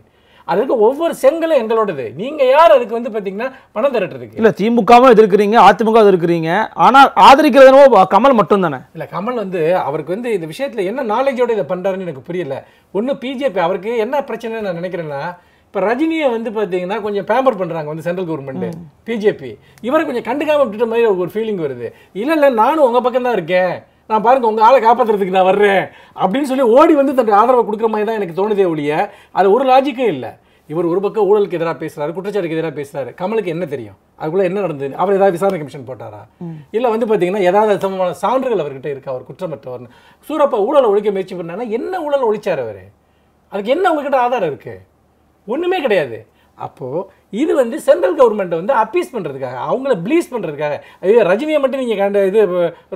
[SPEAKER 2] அதுக்கு ஒவ்வொரு செங்கலும் எங்களோடது நீங்கள் யார் அதுக்கு வந்து பார்த்தீங்கன்னா பணம் திரட்டுறதுக்கு
[SPEAKER 1] இல்லை திமுகவும் எதிர்க்கிறீங்க அதிமுக எதிர்க்கிறீங்க ஆனால் ஆதரிக்கிறது கமல் மட்டும் தானே
[SPEAKER 2] இல்லை கமல் வந்து அவருக்கு வந்து இந்த விஷயத்தில் என்ன நாலேஜோடு இதை பண்ணுறாருன்னு எனக்கு புரியல ஒன்றும் பிஜேபி அவருக்கு என்ன பிரச்சனை நான் நினைக்கிறேன்னா இப்போ ரஜினியை வந்து பார்த்தீங்கன்னா கொஞ்சம் பேம்பர் பண்ணுறாங்க வந்து சென்ட்ரல் கவர்மெண்ட்டு பிஜேபி இவரை கொஞ்சம் கண்டுக்காம விட்டுட்ட மாதிரி ஒரு ஃபீலிங் வருது இல்லை இல்லை நானும் உங்கள் பக்கம் தான் இருக்கேன் நான் பாருங்க உங்கள் ஆளை காப்பாற்றுறதுக்கு நான் வர்றேன் அப்படின்னு சொல்லி ஓடி வந்து தன்னுடைய ஆதரவை கொடுக்குற மாதிரி தான் எனக்கு தோணுதே ஒழிய அது ஒரு லாஜிக்கே இல்லை இவர் ஒரு பக்கம் ஊழலுக்கு எதிராக பேசுகிறாரு குற்றச்சாட்டுக்கு எதிராக பேசுகிறாரு கமலுக்கு என்ன தெரியும் அதுக்குள்ளே என்ன நடந்தது அவர் ஏதாவது விசாரணை கமிஷன் போட்டாரா இல்லை வந்து பார்த்தீங்கன்னா ஏதாவது சமமான சான்றுகள் அவர்கிட்ட இருக்கா அவர் குற்றமற்றவர் சூரப்பா ஊழலை ஒழிக்க முயற்சி பண்ணாங்கன்னா என்ன ஊழல் ஒழிச்சார் அவர் அதுக்கு என்ன உங்ககிட்ட ஆதாரம் இருக்குது ஒன்றுமே கிடையாது அப்போது இது வந்து சென்ட்ரல் கவர்மெண்ட்டை வந்து அப்பீஸ் பண்ணுறதுக்காக அவங்கள ப்ளீஸ் பண்ணுறதுக்காக ஐயோ ரஜினியை மட்டும் நீங்கள் கண்ட இது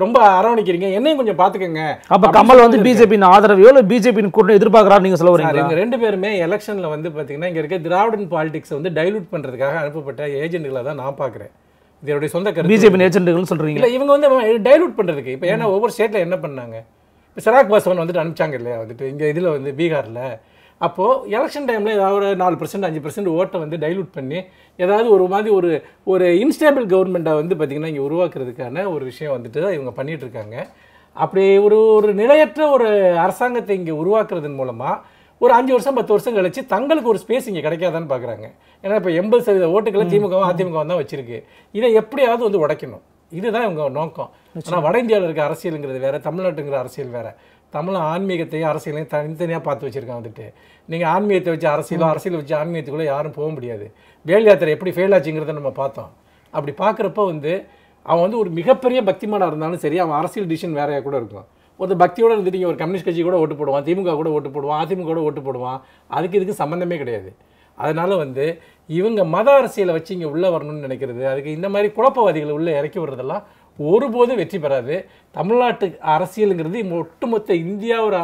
[SPEAKER 2] ரொம்ப அரவணைக்கிறீங்க என்னையும் கொஞ்சம் பார்த்துக்கோங்க
[SPEAKER 1] அப்போ கமல் வந்து பிஜேபியின் ஆதரவையோ இல்லை பிஜேபியின் கூட்டம் எதிர்பார்க்குறாரு நீங்கள் சொல்ல வரீங்க இவங்க
[SPEAKER 2] ரெண்டு பேருமே எலெக்ஷனில் வந்து பார்த்தீங்கன்னா இங்கே இருக்க திராவிடன் பாலிடிக்ஸை வந்து டைலூட் பண்ணுறதுக்காக அனுப்பப்பட்ட ஏஜென்ட்களை தான் நான் பார்க்குறேன் இதனுடைய சொந்த கருத்து பிஜேபி
[SPEAKER 1] ஏஜென்ட்கள் சொல்கிறீங்க இல்லை
[SPEAKER 2] இவங்க வந்து டைலூட் பண்ணுறதுக்கு இப்போ ஏன்னா ஒவ்வொரு ஸ்டேட்டில் என்ன பண்ணாங்க இப்போ சிராக் பாஸ்வான் வந்துட்டு அனுப்பிச்சாங்க இல்லையா வந்துட்டு இங்கே இதில் வந்து பீகாரில் அப்போது எலெக்ஷன் டைமில் ஏதாவது ஒரு நாலு பர்சன்ட் அஞ்சு பர்சன்ட் ஓட்டை வந்து டைலூட் பண்ணி ஏதாவது ஒரு மாதிரி ஒரு ஒரு இன்ஸ்டேபிள் கவர்மெண்ட்டை வந்து பார்த்திங்கன்னா இங்கே உருவாக்குறதுக்கான ஒரு விஷயம் வந்துட்டு தான் இவங்க பண்ணிகிட்ருக்காங்க அப்படி ஒரு ஒரு நிலையற்ற ஒரு அரசாங்கத்தை இங்கே உருவாக்குறதன் மூலமாக ஒரு அஞ்சு வருஷம் பத்து வருஷம் கழிச்சு தங்களுக்கு ஒரு ஸ்பேஸ் இங்கே கிடைக்காதான்னு பார்க்குறாங்க ஏன்னா இப்போ எண்பது சதவீத ஓட்டுகளை திமுகவும் அதிமுகவும் தான் வச்சுருக்கு இதை எப்படியாவது வந்து உடைக்கணும் இதுதான் இவங்க நோக்கம் ஆனால் வட இந்தியாவில் இருக்க அரசியலுங்கிறது வேறு தமிழ்நாட்டுங்கிற அரசியல் வேறு தமிழ் ஆன்மீகத்தையும் அரசியலையும் தனித்தனியாக பார்த்து வச்சுருக்கான் வந்துட்டு நீங்கள் ஆன்மீகத்தை வச்சு அரசியலும் அரசியல் வச்சு ஆன்மீகத்துக்குள்ளே யாரும் போக முடியாது வேல் யாத்திரை எப்படி ஃபெயில் ஆச்சுங்கிறத நம்ம பார்த்தோம் அப்படி பார்க்குறப்ப வந்து அவன் வந்து ஒரு மிகப்பெரிய பக்திமானாக இருந்தாலும் சரி அவன் அரசியல் டிசிஷன் வேறையாக கூட இருக்கும் ஒரு பக்தியோடு இருந்துட்டு நீங்கள் ஒரு கம்யூனிஸ்ட் கட்சி கூட ஓட்டு போடுவான் திமுக கூட ஓட்டு போடுவான் அதிமுக கூட ஓட்டு போடுவான் அதுக்கு இதுக்கு சம்மந்தமே கிடையாது அதனால் வந்து இவங்க மத அரசியலை வச்சு இங்கே உள்ளே வரணும்னு நினைக்கிறது அதுக்கு இந்த மாதிரி குழப்பவாதிகளை உள்ளே இறக்கி விடுறதெல்லாம் ஒருபோதும் வெற்றி பெறாது தமிழ்நாட்டு அரசியலுங்கிறது ஒட்டுமொத்த இந்தியாவோட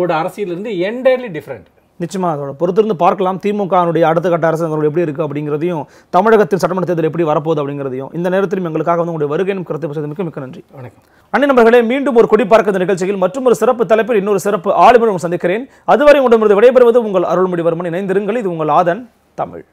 [SPEAKER 2] ஓட அரசியலிருந்து என்டையர்லி டிஃப்ரெண்ட்
[SPEAKER 1] நிச்சயமாக அதோட பொறுத்திருந்து பார்க்கலாம் திமுகனுடைய அடுத்த கட்ட அரசு எப்படி இருக்குது அப்படிங்கிறதையும் தமிழகத்தில் சட்டமன்ற தேர்தல் எப்படி வரப்போகுது அப்படிங்கிறதையும் இந்த நேரத்திலும் எங்களுக்காக வந்து உங்களுடைய வருகையும் கருத்து பேசுவதற்கு மிக நன்றி வணக்கம் அண்ணன் நண்பர்களே மீண்டும் ஒரு குடிப்பார்க்க நிகழ்ச்சியில் மற்றும் ஒரு சிறப்பு தலைப்பில் இன்னொரு சிறப்பு ஆளுநர் சந்திக்கிறேன் அதுவரை உங்களிடம் விடைபெறுவது உங்கள் அருள்மொழிவர்மன் இணைந்திருங்கள் இது உங்கள் ஆதன் தமிழ்